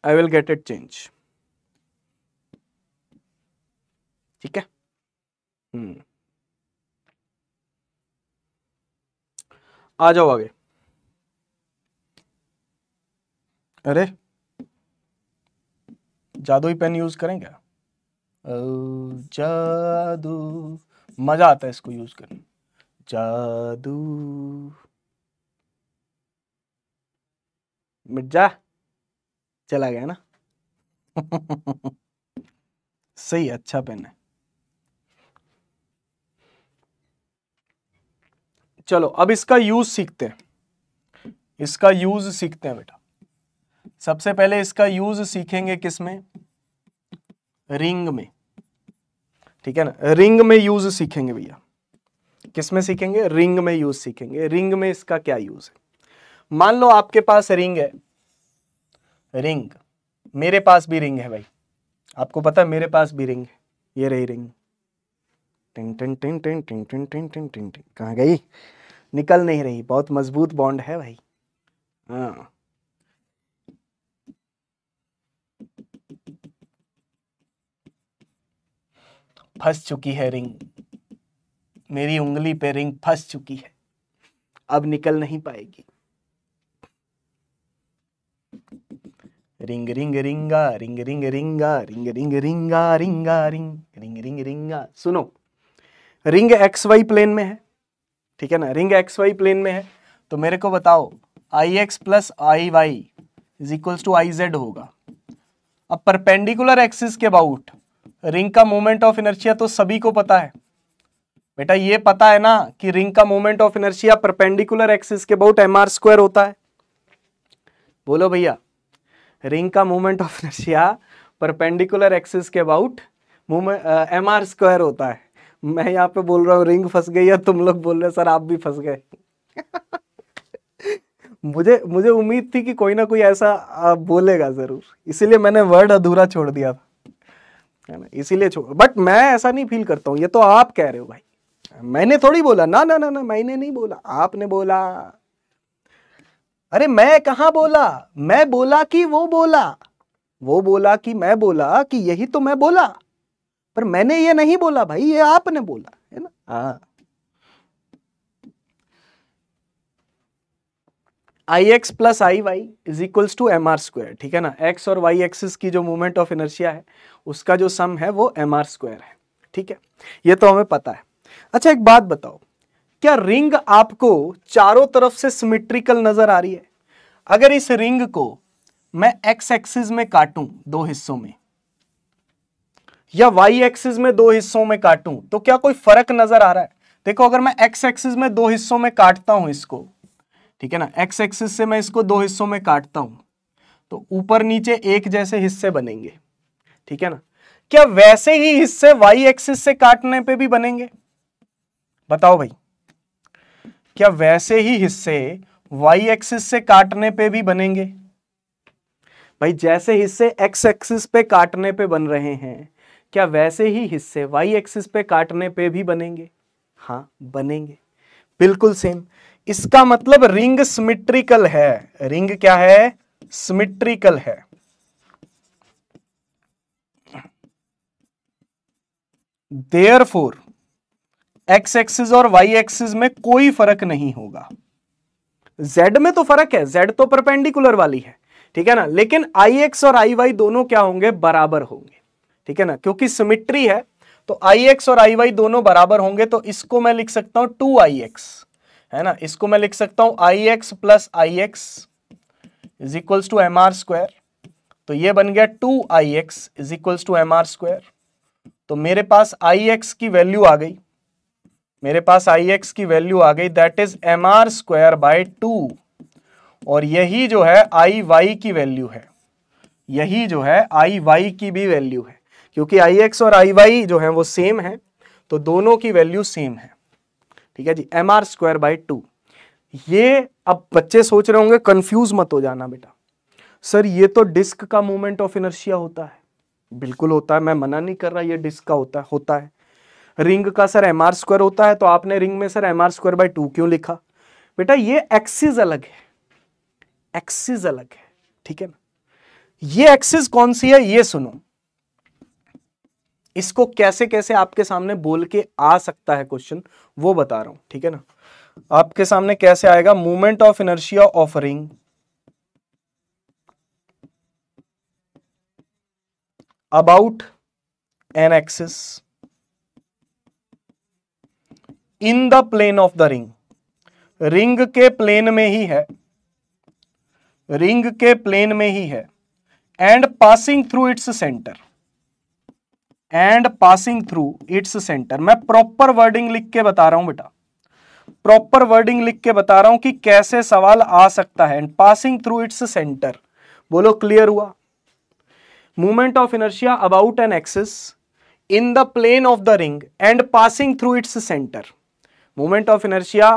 I will get it change ठीक है हम्म आ जाओ आगे अरे जादू ही पेन यूज करें क्या जादू मजा आता है इसको यूज करने जादू मिट जा चला गया ना सही अच्छा पेन है चलो अब इसका यूज सीखते हैं इसका यूज सीखते हैं बेटा सबसे पहले इसका यूज सीखेंगे किसमें रिंग में ठीक है ना रिंग में यूज सीखेंगे भैया किसमें सीखेंगे रिंग में यूज सीखेंगे रिंग में इसका क्या यूज है मान लो आपके पास रिंग है रिंग मेरे पास भी रिंग है भाई आपको पता है मेरे पास भी रिंग है ये रही रिंग टिंग टिंग टिंग टिंग टिंग टिंग टिंग टिंग टिंग टिंग कहाँ गई निकल नहीं रही बहुत मजबूत बॉन्ड है भाई हाँ फंस चुकी है रिंग मेरी उंगली पे रिंग फंस चुकी है अब निकल नहीं पाएगी ring ring ringa ring ring ringa ring ring ringa ringa ring ring रिंगा सुनो रिंग एक्स वाई प्लेन में है ठीक है ना रिंग एक्स वाई प्लेन में है तो मेरे को बताओ I X plus I Y is equals to I Z होगा अब परपेंडिकुलर एक्सिस के अबाउट रिंग का मोमेंट ऑफ इनर्शिया तो सभी को पता है बेटा ये पता है ना कि रिंग का moment of inertia perpendicular axis के अबाउट एम आर स्क्वायर होता है बोलो भैया रिंग का moment of inertia perpendicular axis के अबाउट एम आर स्क्वायर होता है मैं यहाँ पे बोल रहा हूँ रिंग फंस गई या तुम लोग बोल रहे सर आप भी फंस गए मुझे मुझे उम्मीद थी कि कोई ना कोई ऐसा बोलेगा जरूर इसीलिए मैंने वर्ड अधूरा छोड़ दिया था है ना इसीलिए छोड़ बट मैं ऐसा नहीं फील करता हूँ ये तो आप कह रहे हो भाई मैंने थोड़ी बोला ना ना ना ना मैंने नहीं बोला आपने बोला अरे मैं कहा बोला मैं बोला कि वो बोला वो बोला कि मैं बोला कि यही तो मैं बोला पर मैंने ये नहीं बोला भाई ये आपने बोला है ना हाँ I X plus I Y is equals to M R square ठीक है ना एक्स और वाई एक्सिस की जो मूवमेंट ऑफ इनर्शिया है उसका जो सम है वो एम आर स्क्वायर है ठीक है ये तो हमें पता है अच्छा एक बात बताओ क्या रिंग आपको चारों तरफ से सिमिट्रिकल नजर आ रही है अगर इस रिंग को मैं एक्स एक्सिस में काटूं दो हिस्सों में या वाई एक्सिस में दो हिस्सों में काटूं तो क्या कोई फर्क नजर आ रहा है देखो अगर मैं एक्स एक्सिस में दो हिस्सों में काटता हूं इसको ठीक है ना एक्स एक्सिस से मैं इसको दो हिस्सों में काटता हूं तो ऊपर नीचे एक जैसे हिस्से बनेंगे ठीक है ना क्या वैसे ही हिस्से वाई एक्सिस से काटने पे भी बनेंगे बताओ भाई क्या वैसे ही हिस्से वाई एक्सिस से काटने पे भी बनेंगे भाई जैसे हिस्से एक्स एक्सिस पे काटने पे बन रहे हैं क्या वैसे ही हिस्से वाई एक्सिस पे काटने पे भी बनेंगे हाँ बनेंगे बिल्कुल सेम इसका मतलब रिंग सिमिट्रिकल है रिंग क्या है सिमिट्रिकल है देयर फोर एक्स एक्सिस और वाई एक्सिस में कोई फर्क नहीं होगा जेड में तो फर्क है जेड तो परपेंडिकुलर वाली है ठीक है ना लेकिन आई एक्स और आई वाई दोनों क्या होंगे बराबर होंगे ठीक है ना क्योंकि सिमिट्री है तो आई एक्स और आई वाई दोनों बराबर होंगे तो इसको मैं लिख सकता हूं टू आई एक्स है ना इसको मैं लिख सकता हूं I X plus I X is equals to M R square तो ये बन गया two I X is equals to M R square तो मेरे पास आई एक्स की वैल्यू आ गई मेरे पास आई एक्स की वैल्यू आ गई that is M R square by two और यही जो है आई वाई की वैल्यू है यही जो है आई वाई की भी वैल्यू है क्योंकि आई एक्स और आई वाई जो है वो सेम है तो दोनों की वैल्यू सेम है ठीक है जी M R square by two ये अब बच्चे सोच रहे होंगे कंफ्यूज मत हो जाना बेटा सर ये तो डिस्क का मोमेंट ऑफ इनर्शिया होता है बिल्कुल होता है मैं मना नहीं कर रहा ये डिस्क का होता है होता है रिंग का सर एम आर स्क्वायर होता है तो आपने रिंग में sir M R square by two क्यों लिखा बेटा ये एक्सिस अलग है एक्सिस अलग है ठीक है ना ये एक्सिस कौन सी है ये सुनो इसको कैसे कैसे आपके सामने बोल के आ सकता है क्वेश्चन वो बता रहा हूं ठीक है ना आपके सामने कैसे आएगा movement of inertia of ring about an axis in the plane of the ring ring के प्लेन में ही है रिंग के प्लेन में ही है and passing through its centre and passing through its centre मैं प्रॉपर वर्डिंग लिख के बता रहा हूं बेटा प्रॉपर वर्डिंग लिख के बता रहा हूं कि कैसे सवाल आ सकता है and passing through its centre बोलो क्लियर हुआ movement of inertia about an axis in the plane of the ring and passing through its centre movement of inertia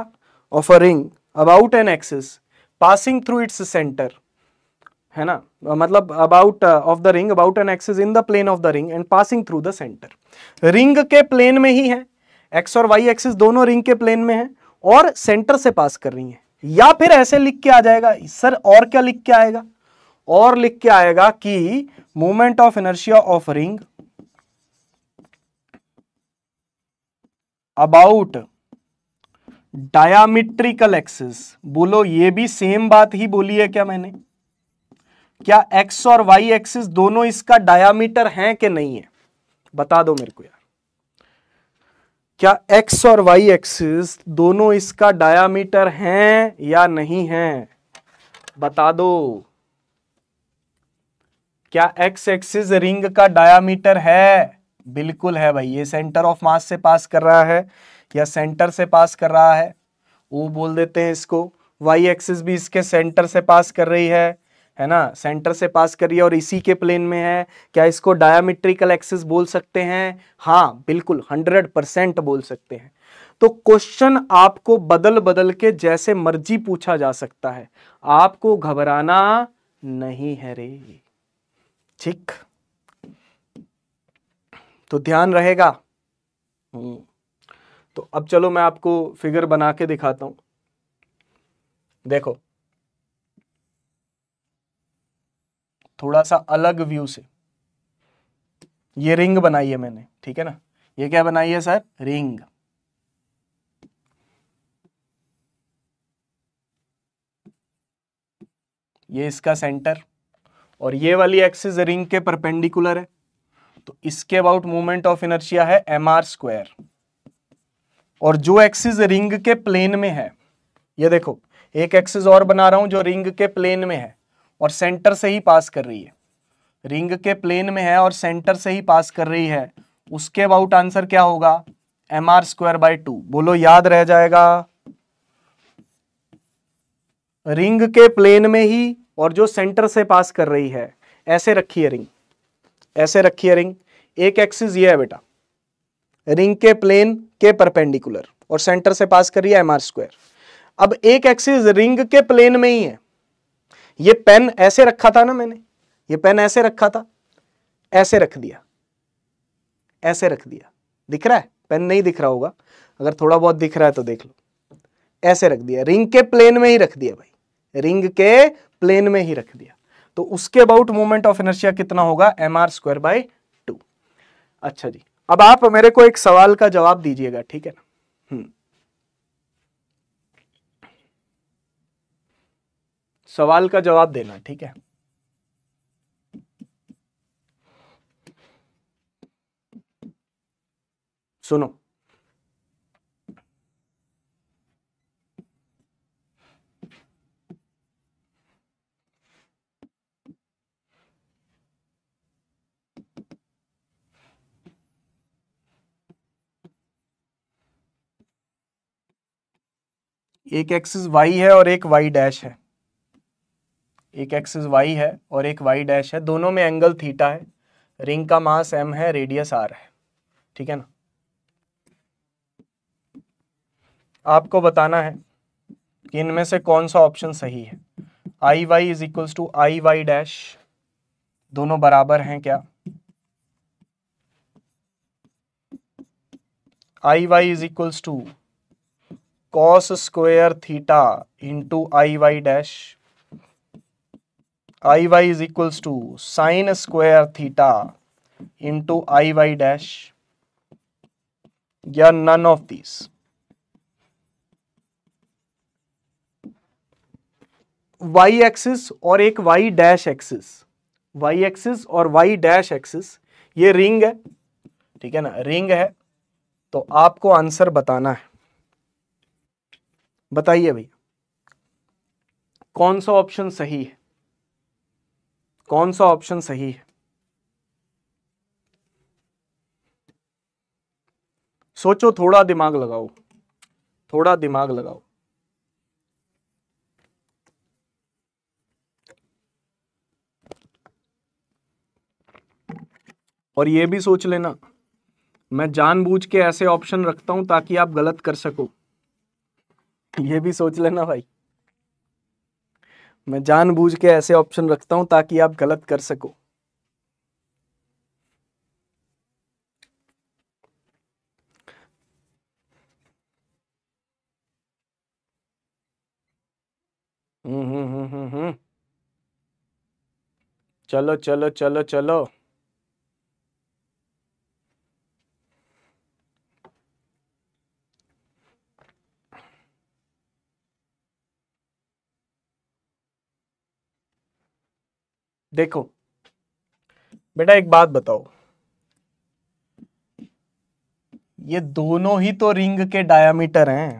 of a ring about an axis passing through its centre है ना मतलब about of the ring about an axis in the plane of the ring and passing through the centre ring के plane में ही है x और Y axis दोनों ring के प्लेन में है और सेंटर से पास कर रही है या फिर ऐसे लिख के आ जाएगा सर और क्या लिख के आएगा और लिख के आएगा कि movement of inertia of ring about diametrical axis बोलो ये भी सेम बात ही बोली है क्या मैंने क्या एक्स और वाई एक्सिस दोनों इसका डायामीटर हैं कि नहीं है बता दो मेरे को यार क्या एक्स और वाई एक्सिस दोनों इसका डायामीटर हैं या नहीं है बता दो क्या एक्स एक्सिस रिंग का डायामीटर है बिल्कुल है भाई ये सेंटर ऑफ मास से पास कर रहा है या सेंटर से पास कर रहा है वो बोल देते हैं इसको वाई एक्सिस भी इसके सेंटर से पास कर रही है है ना सेंटर से पास करिए और इसी के प्लेन में है क्या इसको डायामेट्रिकल एक्सिस बोल सकते हैं हाँ बिल्कुल हंड्रेड परसेंट बोल सकते हैं तो क्वेश्चन आपको बदल बदल के जैसे मर्जी पूछा जा सकता है आपको घबराना नहीं है रे ठीक तो ध्यान रहेगा हम्म। तो अब चलो मैं आपको फिगर बना के दिखाता हूं देखो थोड़ा सा अलग व्यू से ये रिंग बनाई है मैंने ठीक है ना ये क्या बनाई है सर रिंग ये इसका सेंटर और ये वाली एक्सिस रिंग के परपेंडिकुलर है तो इसके अबाउट मूवमेंट ऑफ इनर्शिया है एम आर स्क्वायर और जो एक्सिस रिंग के प्लेन में है ये देखो एक एक्सिस और बना रहा हूं जो रिंग के प्लेन में है और सेंटर से ही पास कर रही है रिंग के प्लेन में है और सेंटर से ही पास कर रही है उसके अबाउट आंसर क्या होगा M R square by two बोलो याद रह जाएगा रिंग के प्लेन में ही और जो सेंटर से पास कर रही है ऐसे रखी है रिंग ऐसे रखी है रिंग एक एक्सिस ये है बेटा रिंग के प्लेन के परपेंडिकुलर और सेंटर से पास कर रही है एम आर स्क्वायर अब एक एक्सिस रिंग के प्लेन में ही है ये पेन ऐसे रखा था ना मैंने ये पेन ऐसे रखा था ऐसे रख दिया ऐसे रख दिया दिख रहा है पेन नहीं दिख रहा होगा अगर थोड़ा बहुत दिख रहा है तो देख लो ऐसे रख दिया रिंग के प्लेन में ही रख दिया भाई रिंग के प्लेन में ही रख दिया तो उसके अबाउट मोमेंट ऑफ एनर्जिया कितना होगा M R square by two अच्छा जी अब आप मेरे को एक सवाल का जवाब दीजिएगा ठीक है ना सवाल का जवाब देना ठीक है सुनो एक एक्सिस वाई है और एक वाई डैश है एक एक्सिस वाई है और एक वाई डैश है दोनों में एंगल थीटा है रिंग का मास एम है रेडियस आर है ठीक है ना आपको बताना है कि इनमें से कौन सा ऑप्शन सही है I Y is equals to I Y dash दोनों बराबर हैं क्या I Y is equals to cos square theta into I Y dash I Y is equals to sine square theta into I Y dash या none of this Y axis और एक Y dash axis Y axis और Y dash axis ये ring है ठीक है ना ring है तो आपको आंसर बताना है बताइए भैया कौन सा ऑप्शन सही है कौन सा ऑप्शन सही है सोचो थोड़ा दिमाग लगाओ थोड़ा दिमाग लगाओ और ये भी सोच लेना मैं जानबूझ के ऐसे ऑप्शन रखता हूं ताकि आप गलत कर सको ये भी सोच लेना भाई मैं जानबूझ के ऐसे ऑप्शन रखता हूं ताकि आप गलत कर सको हम्म हम्म हम्म हम्म, हम्म। चलो चलो चलो चलो देखो बेटा एक बात बताओ ये दोनों ही तो रिंग के डायामीटर हैं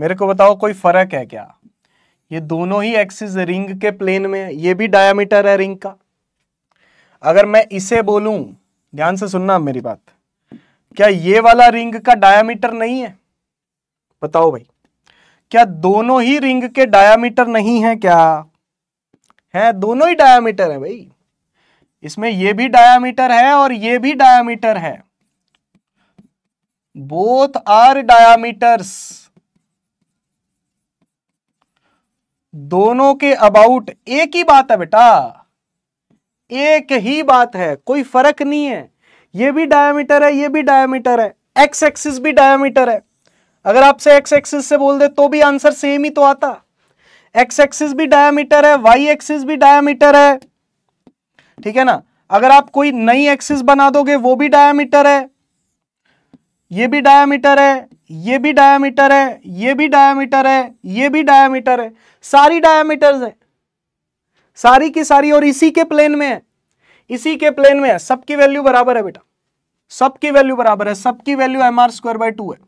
मेरे को बताओ कोई फर्क है क्या ये दोनों ही एक्सिस रिंग के प्लेन में है ये भी डायामीटर है रिंग का अगर मैं इसे बोलूं ध्यान से सुनना मेरी बात क्या ये वाला रिंग का डायामीटर नहीं है बताओ भाई क्या दोनों ही रिंग के डायामीटर नहीं है क्या है दोनों ही डायामीटर है भाई इसमें ये भी डायामीटर है और ये भी डायामीटर है बोथ आर डायामीटर्स दोनों के अबाउट एक ही बात है बेटा एक ही बात है कोई फर्क नहीं है ये भी डायामीटर है ये भी डायामीटर है एक्स एक्सिस भी डायामीटर है अगर आपसे एक्स एक्सिस से बोल दे तो भी आंसर सेम ही तो आता एक्स एक्सिस भी डायामीटर है वाई एक्सिस भी डायामीटर है ठीक है ना अगर आप कोई नई एक्सिस बना दोगे वो भी डायामीटर है ये भी डायामीटर है ये भी डायामीटर है ये भी डायामीटर है ये भी डायामीटर है सारी डायामीटर्स है सारी की सारी और इसी के प्लेन में है इसी के प्लेन में है सबकी वैल्यू बराबर है बेटा सबकी वैल्यू बराबर है सबकी value M R square by two है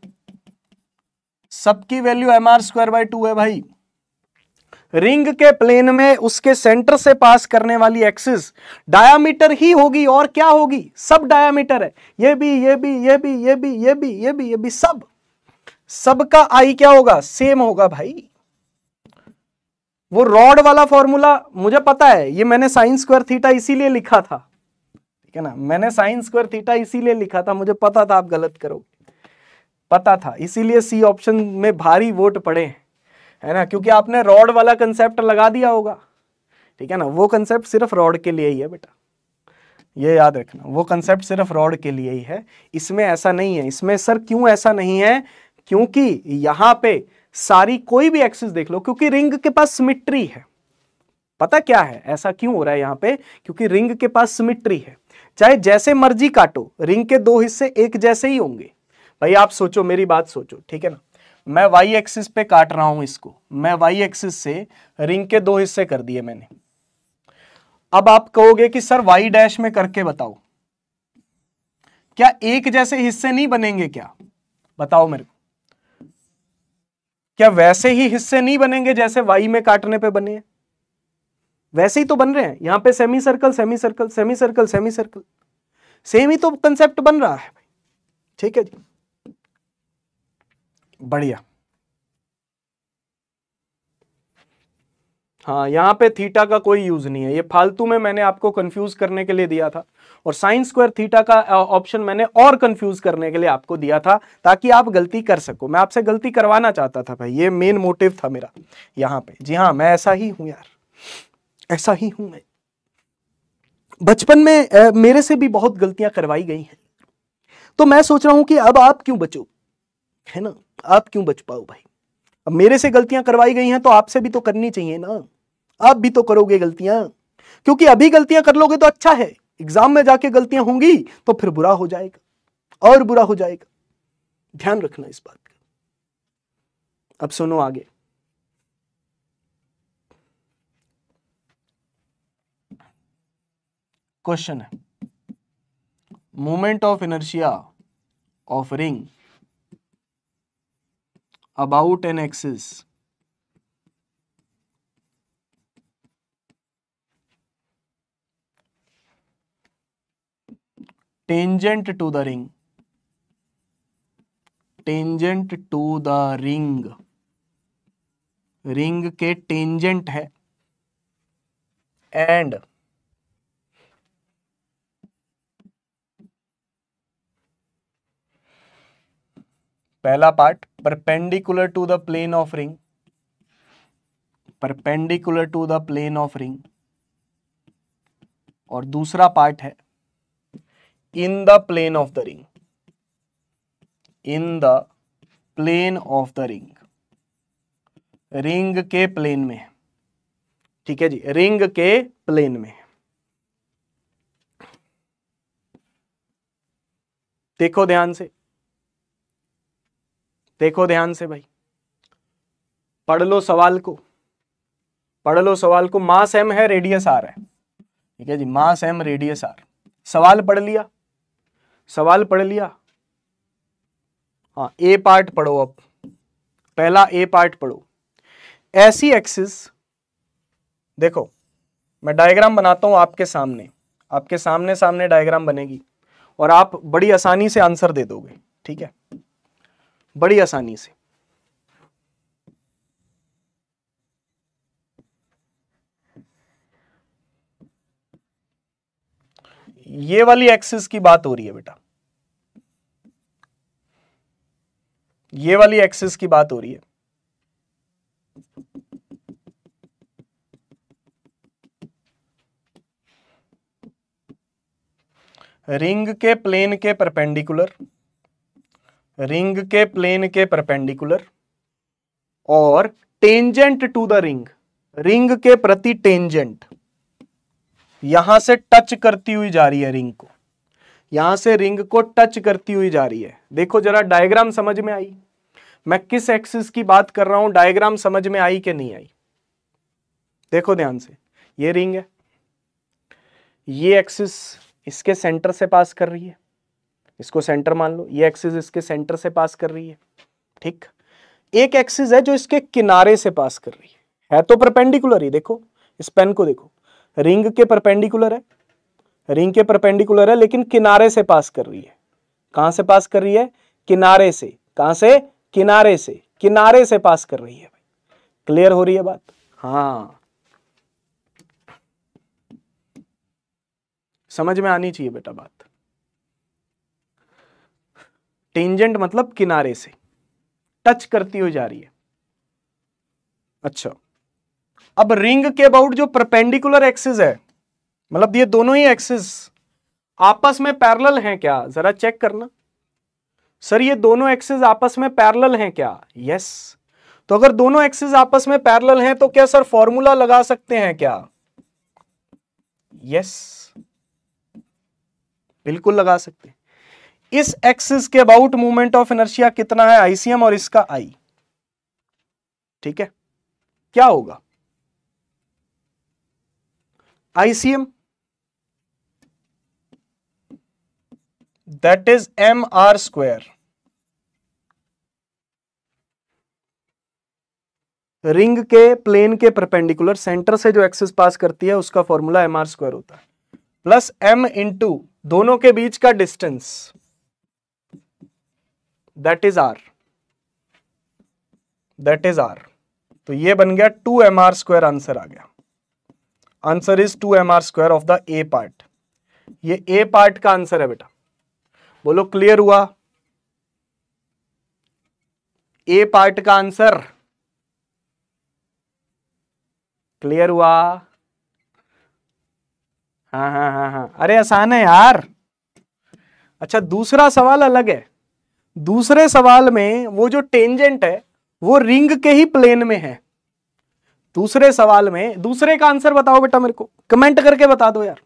सबकी value M R square by two है भाई रिंग के प्लेन में उसके सेंटर से पास करने वाली एक्सिस डायामीटर ही होगी और क्या होगी सब डायामीटर है ये भी ये भी ये भी ये भी ये भी ये भी ये भी सब सबका आई क्या होगा सेम होगा भाई वो रॉड वाला फॉर्मूला मुझे पता है ये मैंने साइंस स्क्वायर थीटा इसीलिए लिखा था ठीक है ना मैंने साइंस स्क्वायर थीटा इसीलिए लिखा था मुझे पता था आप गलत करोगे पता था इसीलिए सी ऑप्शन में भारी वोट पड़े हैं है ना क्योंकि आपने रॉड वाला कंसेप्ट लगा दिया होगा ठीक है ना वो कंसेप्ट सिर्फ रॉड के लिए ही है बेटा ये याद रखना वो कंसेप्ट सिर्फ रॉड के लिए ही है इसमें ऐसा नहीं है इसमें सर क्यों ऐसा नहीं है क्योंकि यहाँ पे सारी कोई भी एक्सिस देख लो क्योंकि रिंग के पास सिमिट्री है पता क्या है ऐसा क्यों हो रहा है यहाँ पे क्योंकि रिंग के पास सिमिट्री है चाहे जैसे मर्जी काटो रिंग के दो हिस्से एक जैसे ही होंगे भाई आप सोचो मेरी बात सोचो ठीक है ना मैं वाई एक्सिस पे काट रहा हूं इसको मैं वाई एक्सिस से रिंग के दो हिस्से कर दिए मैंने अब आप कहोगे कि सर वाई डैश में करके बताओ क्या एक जैसे हिस्से नहीं बनेंगे क्या बताओ मेरे को क्या वैसे ही हिस्से नहीं बनेंगे जैसे वाई में काटने पे बने हैं वैसे ही तो बन रहे हैं यहां पे semi circle semi circle semi circle semi circle same ही तो कंसेप्ट बन रहा है ठीक है जी बढ़िया हाँ यहाँ पे थीटा का कोई यूज नहीं है ये फालतू में मैंने आपको कंफ्यूज करने के लिए दिया था और साइंस स्क्वायर थीटा का ऑप्शन मैंने और कंफ्यूज करने के लिए आपको दिया था ताकि आप गलती कर सको मैं आपसे गलती करवाना चाहता था भाई ये मेन मोटिव था मेरा यहाँ पे जी हाँ मैं ऐसा ही हूं यार ऐसा ही हूं मैं बचपन में ए, मेरे से भी बहुत गलतियां करवाई गई हैं तो मैं सोच रहा हूं कि अब आप क्यों बचो है ना आप क्यों बच पाओ भाई अब मेरे से गलतियां करवाई गई हैं तो आपसे भी तो करनी चाहिए ना आप भी तो करोगे गलतियां क्योंकि अभी गलतियां कर लोगे तो अच्छा है एग्जाम में जाके गलतियां होंगी तो फिर बुरा हो जाएगा और बुरा हो जाएगा ध्यान रखना इस बात का अब सुनो आगे क्वेश्चन है moment of inertia of ring about an axis tangent to the ring tangent to the ring ring के टेंजेंट है एंड पहला part perpendicular to the plane of ring perpendicular to the plane of ring और दूसरा part है in the plane of the ring in the plane of the ring ring के plane में ठीक है जी रिंग के प्लेन में देखो ध्यान से देखो ध्यान से भाई पढ़ लो सवाल को पढ़ लो सवाल को मास एम है रेडियस आर है ठीक है जी मास एम रेडियस आर सवाल पढ़ लिया सवाल पढ़ लिया हाँ ए पार्ट पढ़ो अब पहला ए पार्ट पढ़ो ऐसी एक्सिस देखो मैं डायग्राम बनाता हूं आपके सामने आपके सामने सामने डायग्राम बनेगी और आप बड़ी आसानी से आंसर दे दोगे ठीक है बड़ी आसानी से ये वाली एक्सिस की बात हो रही है बेटा ये वाली एक्सिस की बात हो रही है रिंग के प्लेन के परपेंडिकुलर रिंग के प्लेन के परपेंडिकुलर और tangent to the ring ring के प्रति टेंजेंट यहां से टच करती हुई जा रही है रिंग को यहां से रिंग को टच करती हुई जा रही है देखो जरा डायग्राम समझ में आई मैं किस एक्सिस की बात कर रहा हूं डायग्राम समझ में आई कि नहीं आई देखो ध्यान से ये रिंग है ये एक्सिस इसके सेंटर से पास कर रही है इसको सेंटर मान लो ये एक्सिस इसके सेंटर से पास कर रही है ठीक एक एक्सिस है जो इसके किनारे से पास कर रही है है तो परपेंडिकुलर ही देखो इस पेन को देखो रिंग के परपेंडिकुलर है रिंग के परपेंडिकुलर है लेकिन किनारे से पास कर रही है कहां से पास कर रही है किनारे से कहा से किनारे से किनारे से पास कर रही है भाई क्लियर हो रही है बात हाँ समझ में आनी चाहिए बेटा बात टेंजेंट मतलब किनारे से टच करती हुई जा रही है अच्छा अब रिंग के अबाउट जो परपेंडिकुलर एक्सिस है मतलब ये दोनों ही एक्सिस आपस में पैरेलल हैं क्या जरा चेक करना सर ये दोनों एक्सिस आपस में पैरेलल हैं क्या यस तो अगर दोनों एक्सिस आपस में पैरेलल हैं तो क्या सर फॉर्मूला लगा सकते हैं क्या यस बिल्कुल लगा सकते हैं इस एक्सिस के अबाउट मूवमेंट ऑफ इनर्शिया कितना है आईसीएम और इसका आई ठीक है क्या होगा I C M that is M R square ring के प्लेन के परपेंडिकुलर सेंटर से जो एक्सिस पास करती है उसका फॉर्मूला एम आर स्क्वायर होता है प्लस एम इंटू दोनों के बीच का distance that is R that is R तो ये बन गया two M R square answer आ गया answer is two M R square of the A part ये ए पार्ट का आंसर है बेटा बोलो क्लियर हुआ ए पार्ट का आंसर क्लियर हुआ हाँ हाँ हाँ हाँ अरे आसान है यार अच्छा दूसरा सवाल अलग है दूसरे सवाल में वो जो टेंजेंट है वो रिंग के ही प्लेन में है दूसरे सवाल में दूसरे का आंसर बताओ बेटा मेरे को कमेंट करके बता दो यार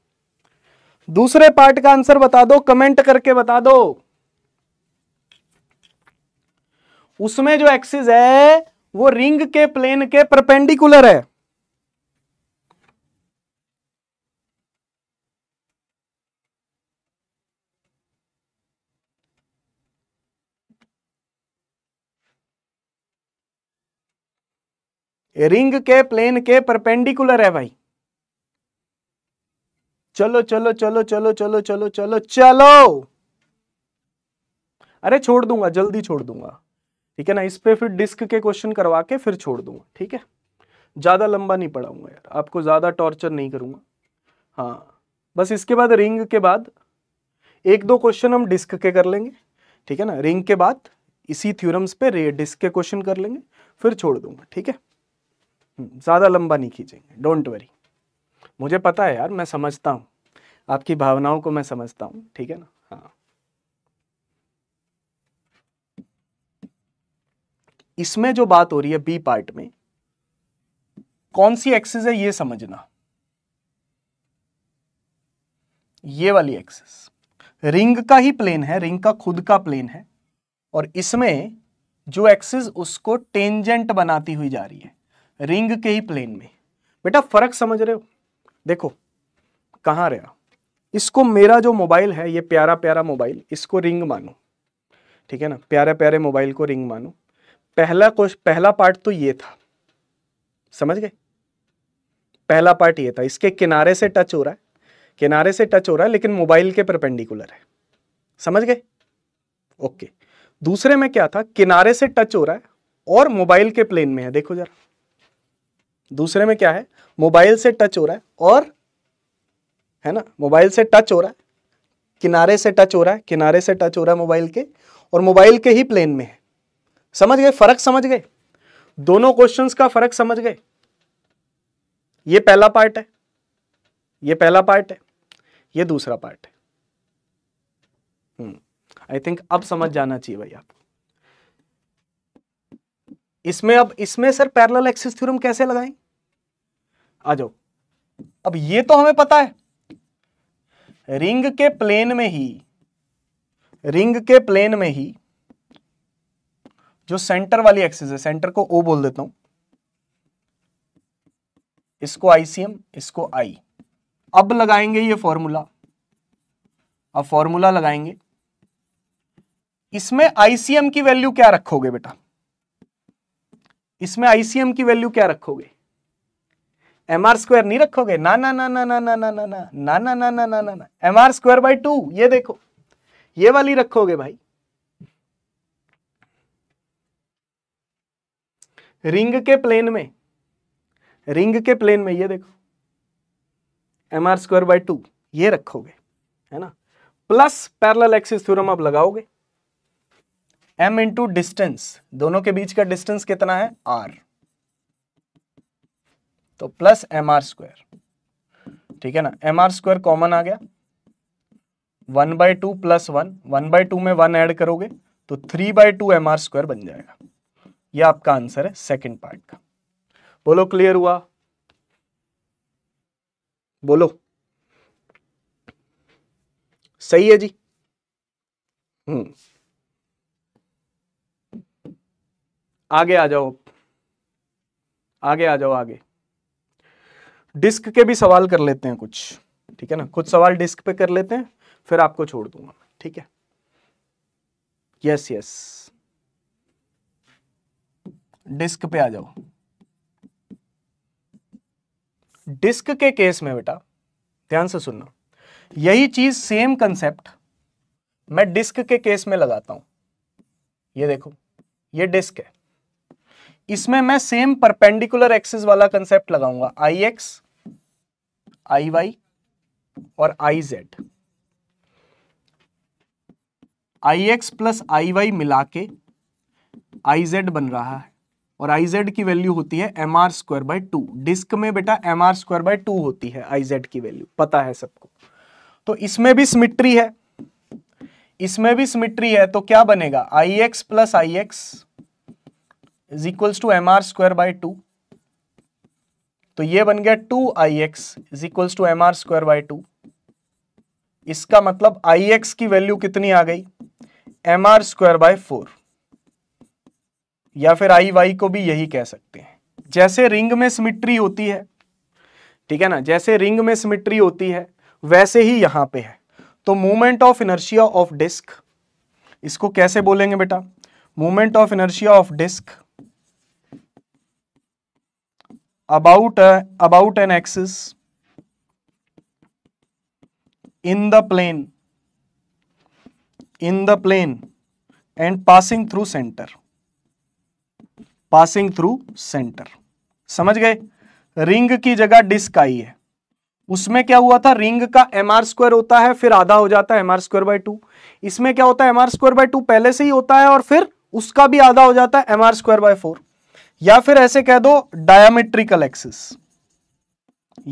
दूसरे पार्ट का आंसर बता दो कमेंट करके बता दो उसमें जो एक्सिस है वो रिंग के प्लेन के परपेंडिकुलर है रिंग के प्लेन के परपेंडिकुलर है भाई चलो चलो चलो चलो चलो चलो चलो चलो अरे छोड़ दूंगा जल्दी छोड़ दूंगा ठीक है ना इस पे फिर डिस्क के क्वेश्चन करवा के फिर छोड़ दूंगा ठीक है ज़्यादा लंबा नहीं पढ़ाऊंगा यार आपको ज़्यादा टॉर्चर नहीं करूंगा हाँ बस इसके बाद रिंग के बाद एक दो क्वेश्चन हम डिस्क के कर लेंगे ठीक है ना रिंग के बाद इसी थ्योरम्स पे रे डिस्क के क्वेश्चन कर लेंगे फिर छोड़ दूंगा ठीक है ज़्यादा लंबा नहीं खींचेंगे डोंट वरी मुझे पता है यार मैं समझता हूँ आपकी भावनाओं को मैं समझता हूँ ठीक है ना हाँ इसमें जो बात हो रही है बी पार्ट में कौन सी एक्सेस है ये समझना ये वाली एक्सेस रिंग का ही प्लेन है रिंग का खुद का प्लेन है और इसमें जो एक्सेस उसको टेंजेंट बनाती हुई जा रही है रिंग के ही प्लेन में बेटा फर्क समझ रहे हो देखो कहाँ रहा इसको मेरा जो मोबाइल है ये प्यारा प्यारा मोबाइल इसको रिंग मानो ठीक है ना प्यारे प्यारे मोबाइल को रिंग मानो पहला कोश पहला पार्ट तो ये था समझ गए पहला पार्ट ये था इसके किनारे से टच हो रहा है किनारे से टच हो रहा है लेकिन मोबाइल के परपेंडिकुलर है समझ गए ओके दूसरे में क्या था किनारे से टच हो रहा है और मोबाइल के प्लेन में है देखो जरा दूसरे में क्या है मोबाइल से टच हो रहा है और है ना मोबाइल से टच हो रहा है किनारे से टच हो रहा है किनारे से टच हो रहा है मोबाइल के और मोबाइल के ही प्लेन में है समझ गए फर्क समझ गए दोनों क्वेश्चंस का फर्क समझ गए ये पहला पार्ट है ये पहला पार्ट है ये दूसरा पार्ट है आई हम्म, थिंक अब समझ जाना चाहिए भाई आपको इसमें अब इसमें सर पैरल एक्सिस थ्योरम कैसे लगाएं आ जाओ अब ये तो हमें पता है रिंग के प्लेन में ही रिंग के प्लेन में ही जो सेंटर वाली एक्सिस है सेंटर को ओ बोल देता हूं इसको आईसीएम इसको आई अब लगाएंगे ये फॉर्मूला अब फॉर्मूला लगाएंगे इसमें आईसीएम की वैल्यू क्या रखोगे बेटा इसमें आईसीएम की वैल्यू क्या रखोगे एम आर स्क्वायर नहीं रखोगे ना ना ना ना ना ना ना ना ना ना ना ना ना ना ना ना M R square by two ये देखो ये वाली रखोगे भाई रिंग के प्लेन में रिंग के प्लेन में ये देखो M R square by two ये रखोगे है ना प्लस पैरेलल एक्सिस थ्योरम आप लगाओगे m इंटू डिस्टेंस दोनों के बीच का डिस्टेंस कितना है r तो प्लस एम आर स्क्वायर ठीक है ना एम आर स्क्वायर कॉमन आ गया one by two plus one one by two में वन ऐड करोगे तो three by two M R square बन जाएगा ये आपका आंसर है सेकंड पार्ट का बोलो क्लियर हुआ बोलो सही है जी हम्म आगे आ जाओ आगे आ जाओ आगे डिस्क के भी सवाल कर लेते हैं कुछ ठीक है ना कुछ सवाल डिस्क पे कर लेते हैं फिर आपको छोड़ दूंगा ठीक है यस यस डिस्क पे आ जाओ डिस्क के केस में बेटा ध्यान से सुनना यही चीज सेम कंसेप्ट मैं डिस्क के केस में लगाता हूं ये देखो ये डिस्क है इसमें मैं सेम परपेंडिकुलर एक्सिस वाला कंसेप्ट लगाऊंगा आई एक्स आई वाई और I Z I X plus I Y मिला के आई जेड बन रहा है और आई जेड की वैल्यू होती है M R square by two disc में बेटा M R square by two होती है आई जेड की वैल्यू पता है सबको तो इसमें भी सिमिट्री है इसमें भी सिमिट्री है तो क्या बनेगा I X plus I X is equals to M R square by two तो ये बन गया two I X is equals to M R square by two इसका मतलब आई एक्स की वैल्यू कितनी आ गई M R square by four या फिर आई वाई को भी यही कह सकते हैं जैसे रिंग में सिमिट्री होती है ठीक है ना जैसे रिंग में सिमिट्री होती है वैसे ही यहां पे है तो movement of inertia of disc इसको कैसे बोलेंगे बेटा movement of inertia of disc about about an axis in the plane in the plane and passing through centre passing through centre समझ गए रिंग की जगह डिस्क आई है उसमें क्या हुआ था रिंग का एम आर स्क्वायर होता है फिर आधा हो जाता है M R square by two इसमें क्या होता है M R square by two पहले से ही होता है और फिर उसका भी आधा हो जाता है M R square by four या फिर ऐसे कह दो डायामेट्रिकल एक्सिस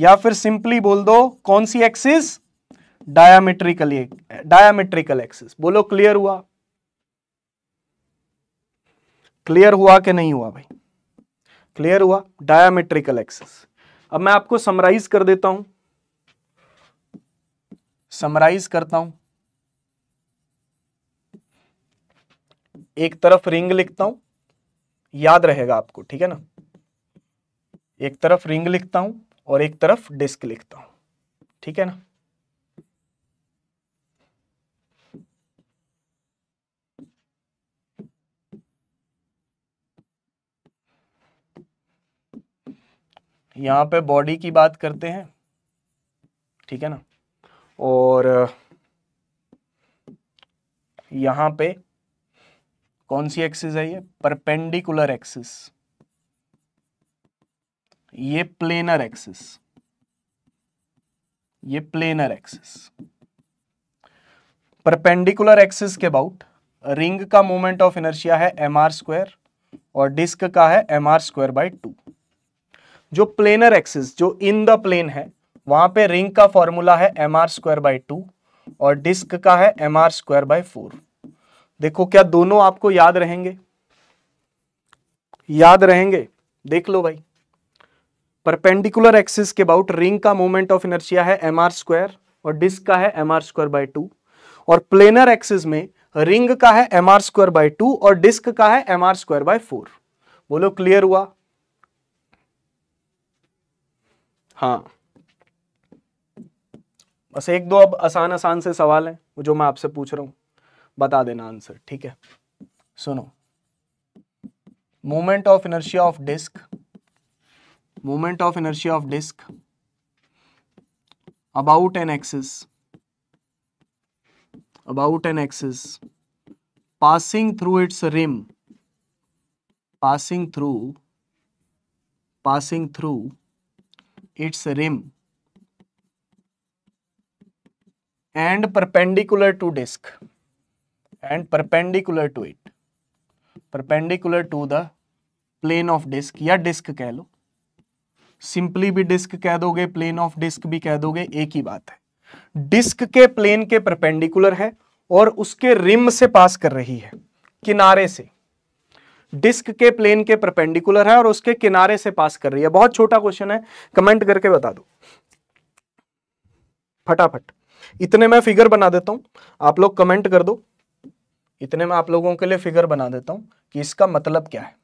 या फिर सिंपली बोल दो कौन सी एक्सिस डायामेट्रिकली डायामेट्रिकल एक्सिस बोलो क्लियर हुआ क्लियर हुआ कि नहीं हुआ भाई क्लियर हुआ डायामेट्रिकल एक्सिस अब मैं आपको समराइज कर देता हूं समराइज करता हूं एक तरफ रिंग लिखता हूं याद रहेगा आपको ठीक है ना एक तरफ रिंग लिखता हूं और एक तरफ डिस्क लिखता हूं ठीक है ना यहां पे बॉडी की बात करते हैं ठीक है ना और यहां पे कौन सी एक्सिस है ये परपेंडिकुलर एक्सिस ये प्लेनर एक्सिस ये प्लेनर एक्सिस परपेंडिकुलर एक्सिस के अबाउट रिंग का मोमेंट ऑफ इनर्शिया है एम आर स्क्वायर और डिस्क का है M R square by two जो प्लेनर एक्सिस जो इन द प्लेन है वहां पे रिंग का फॉर्मूला है M R square by two और डिस्क का है M R square by four देखो क्या दोनों आपको याद रहेंगे याद रहेंगे देख लो भाई परपेंडिकुलर एक्सिस के अबाउट रिंग का मोमेंट ऑफ इनर्शिया है एम आर स्क्वायर और डिस्क का है M R square by two और प्लेनर एक्सिस में रिंग का है M R square by two और डिस्क का है M R square by four बोलो क्लियर हुआ हाँ बस एक दो अब आसान आसान से सवाल है जो मैं आपसे पूछ रहा हूं बता देना आंसर ठीक है सुनो moment of energy of disc moment of energy of disc about an axis about an axis passing through its rim passing through passing through its rim and perpendicular to disc and perpendicular to it perpendicular to the plane of disc या disc कह लो simply भी disc कह दोगे plane of disc भी कह दोगे एक ही बात है डिस्क के प्लेन के परपेंडिकुलर है और उसके रिम से पास कर रही है किनारे से डिस्क के प्लेन के परपेंडिकुलर है और उसके किनारे से पास कर रही है बहुत छोटा क्वेश्चन है कमेंट करके बता दो फटाफट इतने मैं फिगर बना देता हूं आप लोग कमेंट कर दो इतने में आप लोगों के लिए फिगर बना देता हूँ कि इसका मतलब क्या है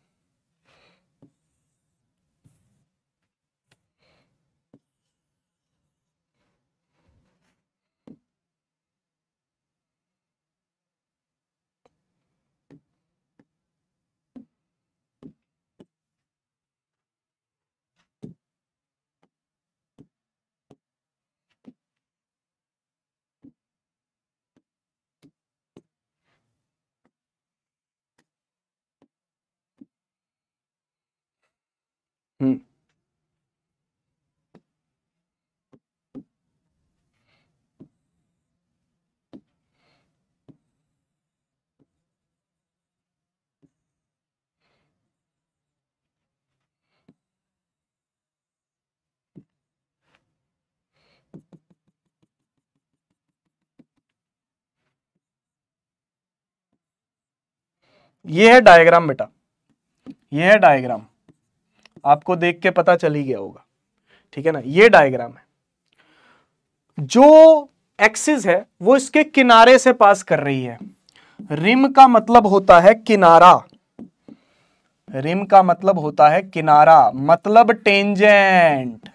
Hmm. ये है डायग्राम बेटा ये है डायग्राम आपको देख के पता चल ही गया होगा ठीक है ना ये डायग्राम है जो एक्सिस है वो इसके किनारे से पास कर रही है रिम का मतलब होता है किनारा रिम का मतलब होता है किनारा मतलब टेंजेंट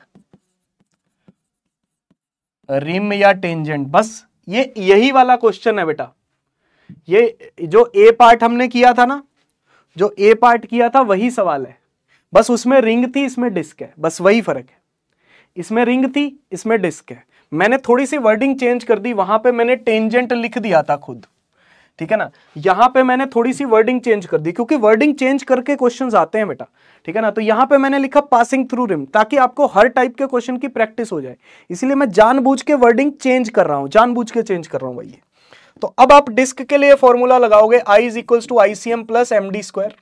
रिम या टेंजेंट बस ये यही वाला क्वेश्चन है बेटा ये जो ए पार्ट हमने किया था ना जो ए पार्ट किया था वही सवाल है बस उसमें रिंग थी इसमें डिस्क है बस वही फ़र्क है इसमें रिंग थी इसमें डिस्क है मैंने थोड़ी सी वर्डिंग चेंज कर दी वहां पे मैंने टेंजेंट लिख दिया था खुद ठीक है ना यहां पे मैंने थोड़ी सी वर्डिंग चेंज कर दी क्योंकि वर्डिंग चेंज करके क्वेश्चंस आते हैं बेटा ठीक है ना तो यहां पे मैंने लिखा पासिंग थ्रू रिम ताकि आपको हर टाइप के क्वेश्चन की प्रैक्टिस हो जाए इसलिए मैं जानबूझ के वर्डिंग चेंज कर रहा हूं जानबूझ के चेंज कर रहा हूँ भाई तो अब आप डिस्क के लिए फॉर्मूला लगाओगे I is equals to I C M plus M D square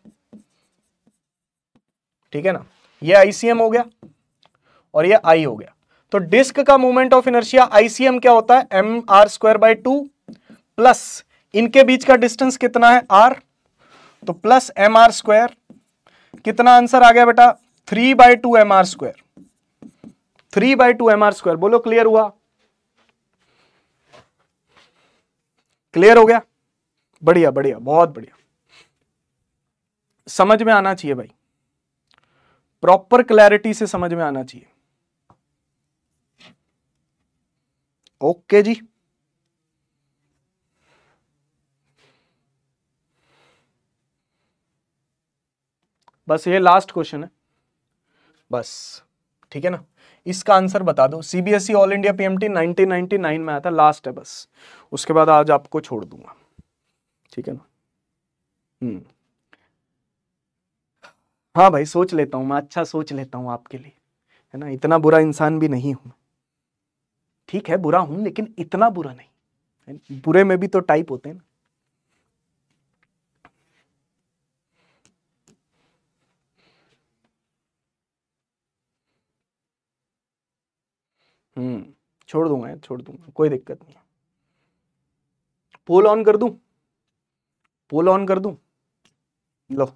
ठीक है ना ये आईसीएम हो गया और ये आई हो गया तो डिस्क का मूवमेंट ऑफ इनर्शिया आईसीएम क्या होता है M R square by two plus इनके बीच का डिस्टेंस कितना है आर तो प्लस एम आर स्क्वायर कितना आंसर आ गया बेटा three by two M R square three by two M R square बोलो क्लियर हुआ क्लियर हो गया बढ़िया बढ़िया बहुत बढ़िया समझ में आना चाहिए भाई प्रॉपर क्लैरिटी से समझ में आना चाहिए ओके जी बस ये लास्ट क्वेश्चन है बस ठीक है ना इसका आंसर बता दो सीबीएसई ऑल इंडिया पीएमटी 1999 में आया था लास्ट है बस उसके बाद आज आपको छोड़ दूंगा ठीक है ना हम्म हाँ भाई सोच लेता हूँ मैं अच्छा सोच लेता हूँ आपके लिए है ना इतना बुरा इंसान भी नहीं हूँ ठीक है बुरा हूँ लेकिन इतना बुरा नहीं बुरे में भी तो टाइप होते हैं ना हम्म छोड़ दूंगा यार छोड़ दूंगा कोई दिक्कत नहीं पोल ऑन कर दूं पोल ऑन कर दूं लो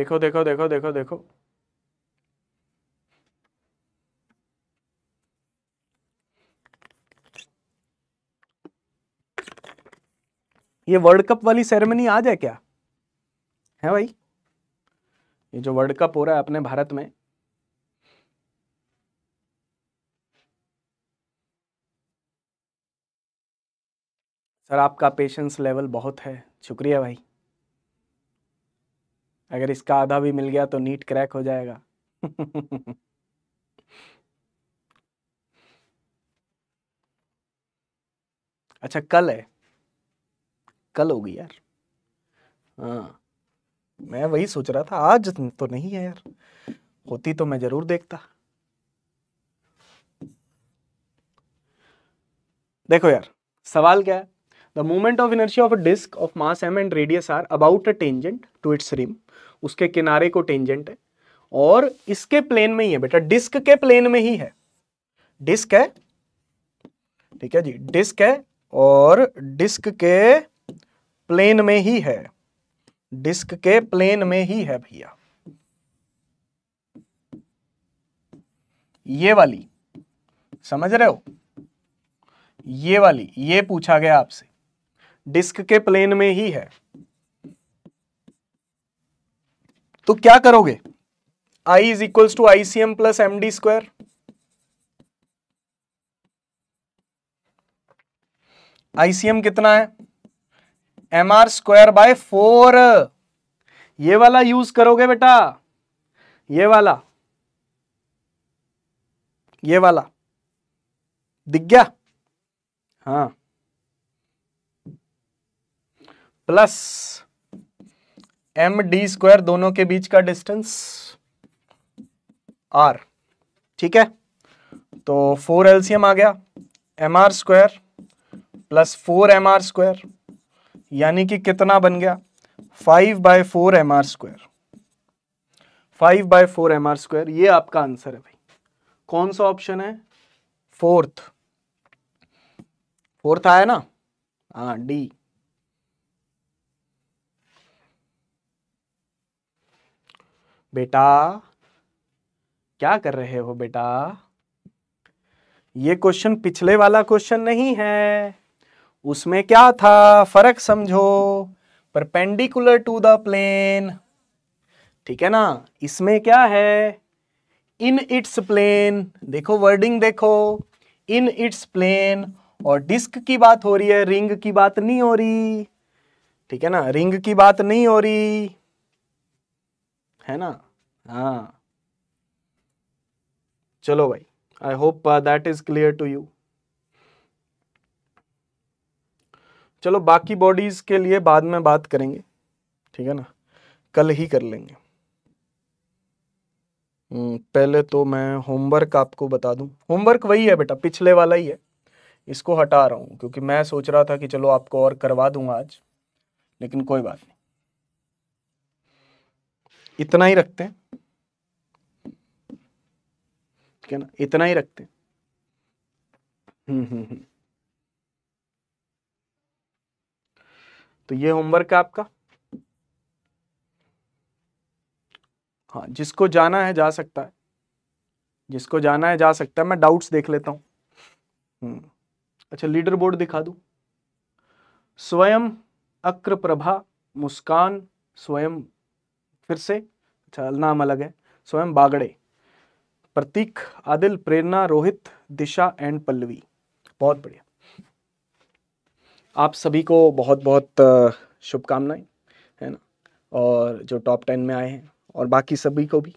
देखो देखो देखो देखो देखो ये वर्ल्ड कप वाली सेरेमनी आ जाए क्या है भाई ये जो वर्ल्ड कप हो रहा है अपने भारत में सर आपका पेशेंस लेवल बहुत है शुक्रिया भाई अगर इसका आधा भी मिल गया तो नीट क्रैक हो जाएगा अच्छा कल है कल होगी यार हाँ मैं वही सोच रहा था आज तो नहीं है यार होती तो मैं जरूर देखता देखो यार सवाल क्या है the moment of energy of a disc of mass M and radius R about a tangent to its rim उसके किनारे को टेंजेंट है और इसके प्लेन में ही है बेटा डिस्क के प्लेन में ही है डिस्क है ठीक है जी डिस्क है और डिस्क के प्लेन में ही है डिस्क के प्लेन में ही है भैया ये वाली समझ रहे हो ये वाली ये पूछा गया आपसे डिस्क के प्लेन में ही है तो क्या करोगे I is equals to ICM plus M D square ICM कितना है M R square by four ये वाला यूज करोगे बेटा ये वाला ये वाला दिख गया हाँ प्लस एम डी स्क्वायर दोनों के बीच का डिस्टेंस आर ठीक है तो फोर एलसीएम आ गया M R square plus four M R square यानी कि कितना बन गया five by four M R square five by four M R square ये आपका आंसर है भाई कौन सा ऑप्शन है फोर्थ फोर्थ आया ना हाँ डी बेटा क्या कर रहे हो बेटा ये क्वेश्चन पिछले वाला क्वेश्चन नहीं है उसमें क्या था फर्क समझो परपेंडिकुलर टू द प्लेन ठीक है ना इसमें क्या है इन इट्स प्लेन देखो वर्डिंग देखो इन इट्स प्लेन और डिस्क की बात हो रही है रिंग की बात नहीं हो रही ठीक है ना रिंग की बात नहीं हो रही है ना हाँ चलो भाई I hope that is clear to you चलो बाकी बॉडीज के लिए बाद में बात करेंगे ठीक है ना कल ही कर लेंगे हम्म, पहले तो मैं होमवर्क आपको बता दूं होमवर्क वही है बेटा पिछले वाला ही है इसको हटा रहा हूं क्योंकि मैं सोच रहा था कि चलो आपको और करवा दूंगा आज लेकिन कोई बात नहीं इतना ही रखते हैं ठीक है ना इतना ही रखते हैं हम्म, हम्म, हम्म तो ये होमवर्क है आपका हाँ जिसको जाना है जा सकता है जिसको जाना है जा सकता है मैं डाउट्स देख लेता हूं हम्म। अच्छा लीडर बोर्ड दिखा दू स्वयं अक्र प्रभा मुस्कान स्वयं फिर से अच्छा नाम अलग है स्वयं बागड़े प्रतीक आदिल प्रेरणा रोहित दिशा एंड पल्लवी बहुत बढ़िया आप सभी को बहुत बहुत शुभकामनाएं है ना और जो टॉप टेन में आए हैं और बाकी सभी को भी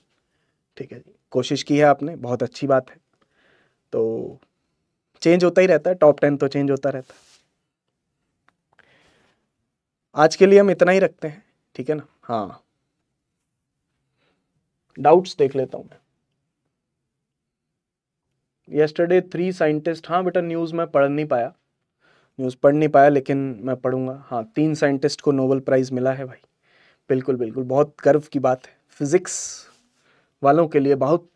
ठीक है जी कोशिश की है आपने बहुत अच्छी बात है तो चेंज होता ही रहता है टॉप टेन तो चेंज होता रहता है आज के लिए हम इतना ही रखते हैं ठीक है ना हाँ डाउट्स देख लेता हूँ मैं येस्टरडे थ्री साइंटिस्ट हाँ बेटा न्यूज़ में पढ़ नहीं पाया न्यूज़ पढ़ नहीं पाया लेकिन मैं पढ़ूंगा हाँ तीन साइंटिस्ट को नोबल प्राइज़ मिला है भाई बिल्कुल बिल्कुल बहुत गर्व की बात है फिज़िक्स वालों के लिए बहुत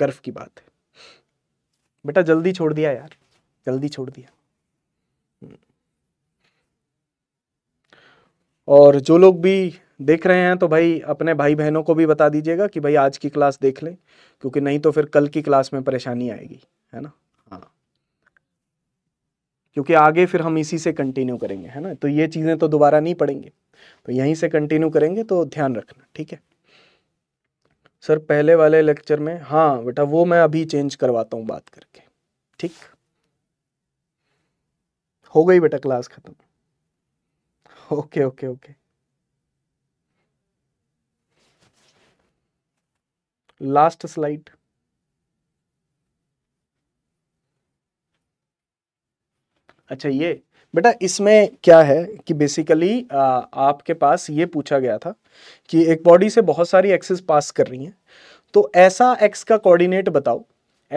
गर्व की बात है बेटा जल्दी छोड़ दिया यार जल्दी छोड़ दिया और जो लोग भी देख रहे हैं तो भाई अपने भाई बहनों को भी बता दीजिएगा कि भाई आज की क्लास देख लें क्योंकि नहीं तो फिर कल की क्लास में परेशानी आएगी है ना हाँ क्योंकि आगे फिर हम इसी से कंटिन्यू करेंगे है ना तो ये चीज़ें तो दोबारा नहीं पढ़ेंगे तो यहीं से कंटिन्यू करेंगे तो ध्यान रखना ठीक है सर पहले वाले लेक्चर में हाँ बेटा वो मैं अभी चेंज करवाता हूँ बात करके ठीक हो गई बेटा क्लास ख़त्म okay okay okay last slide अच्छा ये बेटा इसमें क्या है कि बेसिकली आ, आपके पास ये पूछा गया था कि एक बॉडी से बहुत सारी एक्सेस पास कर रही हैं तो ऐसा एक्स का कोऑर्डिनेट बताओ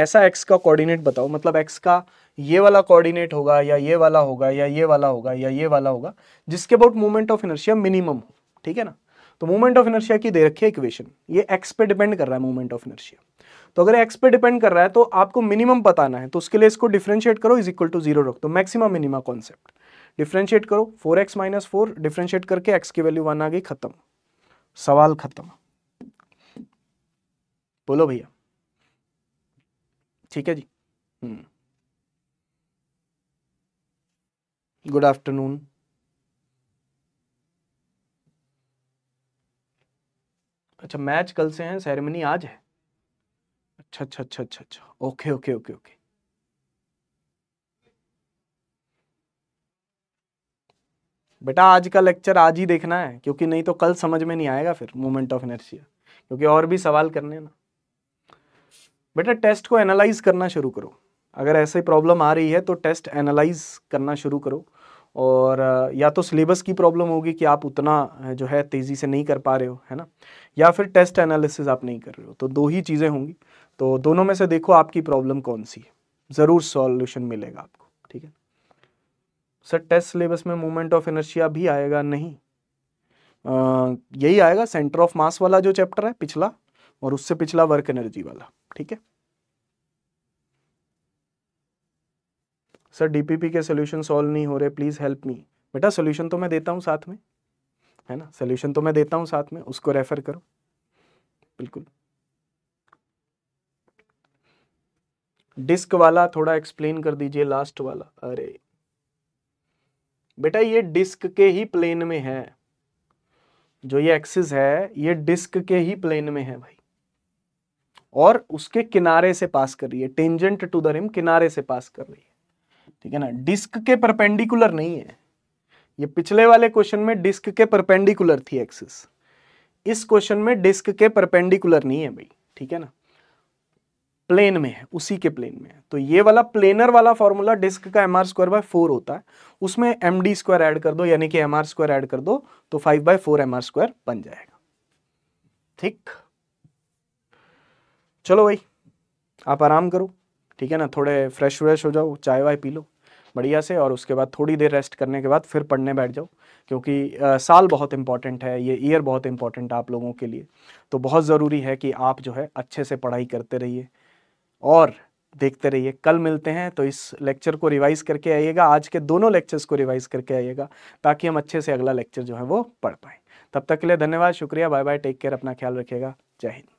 ऐसा एक्स का कोऑर्डिनेट बताओ मतलब एक्स का ये वाला कोऑर्डिनेट होगा या ये वाला होगा या ये वाला होगा या ये वाला होगा जिसके about moment of inertia minimum हो ठीक है ना तो मोमेंट ऑफ इनर्शिया की दे रखी है इक्वेशन ये एक्स पे डिपेंड कर रहा है मोमेंट ऑफ इनर्शिया तो अगर एक्स पे डिपेंड कर रहा है तो आपको मिनिमम बताना है तो उसके लिए इसको डिफ्रेंशिएट करो इज इक्वल टू जीरो रख दो मैक्सिमम मिनिमा कॉन्सेप्ट डिफ्रेंशिएट करो four X minus four differentiate करके एक्स की वैल्यू वन आ गई खत्म सवाल खत्म बोलो भैया ठीक है जी हम्म गुड आफ्टरनून अच्छा मैच कल से है सेरेमनी आज है अच्छा अच्छा अच्छा अच्छा अच्छा ओके ओके ओके ओके बेटा आज का लेक्चर आज ही देखना है क्योंकि नहीं तो कल समझ में नहीं आएगा फिर मोमेंट ऑफ एनर्जिया क्योंकि और भी सवाल करने हैं ना बेटा टेस्ट को एनालाइज करना शुरू करो अगर ऐसे प्रॉब्लम आ रही है तो टेस्ट एनालाइज करना शुरू करो और या तो सिलेबस की प्रॉब्लम होगी कि आप उतना जो है तेज़ी से नहीं कर पा रहे हो है ना या फिर टेस्ट एनालिसिस आप नहीं कर रहे हो तो दो ही चीज़ें होंगी तो दोनों में से देखो आपकी प्रॉब्लम कौन सी है ज़रूर सॉल्यूशन मिलेगा आपको ठीक है सर टेस्ट सिलेबस में मोमेंट ऑफ इनर्शिया भी आएगा नहीं आ, यही आएगा सेंटर ऑफ मास वाला जो चैप्टर है पिछला और उससे पिछला वर्क एनर्जी वाला ठीक है सर डीपीपी के सोल्यूशन सॉल्व नहीं हो रहे प्लीज़ हेल्प मी बेटा सोल्यूशन तो मैं देता हूँ साथ में है ना सोल्यूशन तो मैं देता हूँ साथ में उसको रेफर करो बिल्कुल डिस्क वाला थोड़ा एक्सप्लेन कर दीजिए लास्ट वाला अरे बेटा ये डिस्क के ही प्लेन में है जो ये एक्सिस है ये डिस्क के ही प्लेन में है भाई और उसके किनारे से पास कर रही है टेंजेंट टू द रिम किनारे से पास कर रही है ठीक है ना डिस्क के परपेंडिकुलर नहीं है ये पिछले वाले क्वेश्चन में डिस्क के परपेंडिकुलर थी एक्सिस इस क्वेश्चन में डिस्क के परपेंडिकुलर नहीं है भाई ठीक है ना प्लेन में है उसी के प्लेन में है तो ये वाला प्लेनर वाला फॉर्मूला डिस्क का M R square by four होता है उसमें एम डी स्क्वायर एड कर दो यानी कि एम आर स्क्वायर एड कर दो तो five by four M R square बन जाएगा ठीक चलो भाई आप आराम करो ठीक है ना थोड़े फ्रेश व्रेश हो जाओ चाय वाय पी लो बढ़िया से और उसके बाद थोड़ी देर रेस्ट करने के बाद फिर पढ़ने बैठ जाओ क्योंकि आ, साल बहुत इंपॉर्टेंट है ये ईयर बहुत इंपॉर्टेंट आप लोगों के लिए तो बहुत ज़रूरी है कि आप जो है अच्छे से पढ़ाई करते रहिए और देखते रहिए कल मिलते हैं तो इस लेक्चर को रिवाइज करके आइएगा आज के दोनों लेक्चर्स को रिवाइज करके आइएगा ताकि हम अच्छे से अगला लेक्चर जो है वो पढ़ पाएँ तब तक के लिए धन्यवाद शुक्रिया बाय बाय टेक केयर अपना ख्याल रखिएगा जय हिंद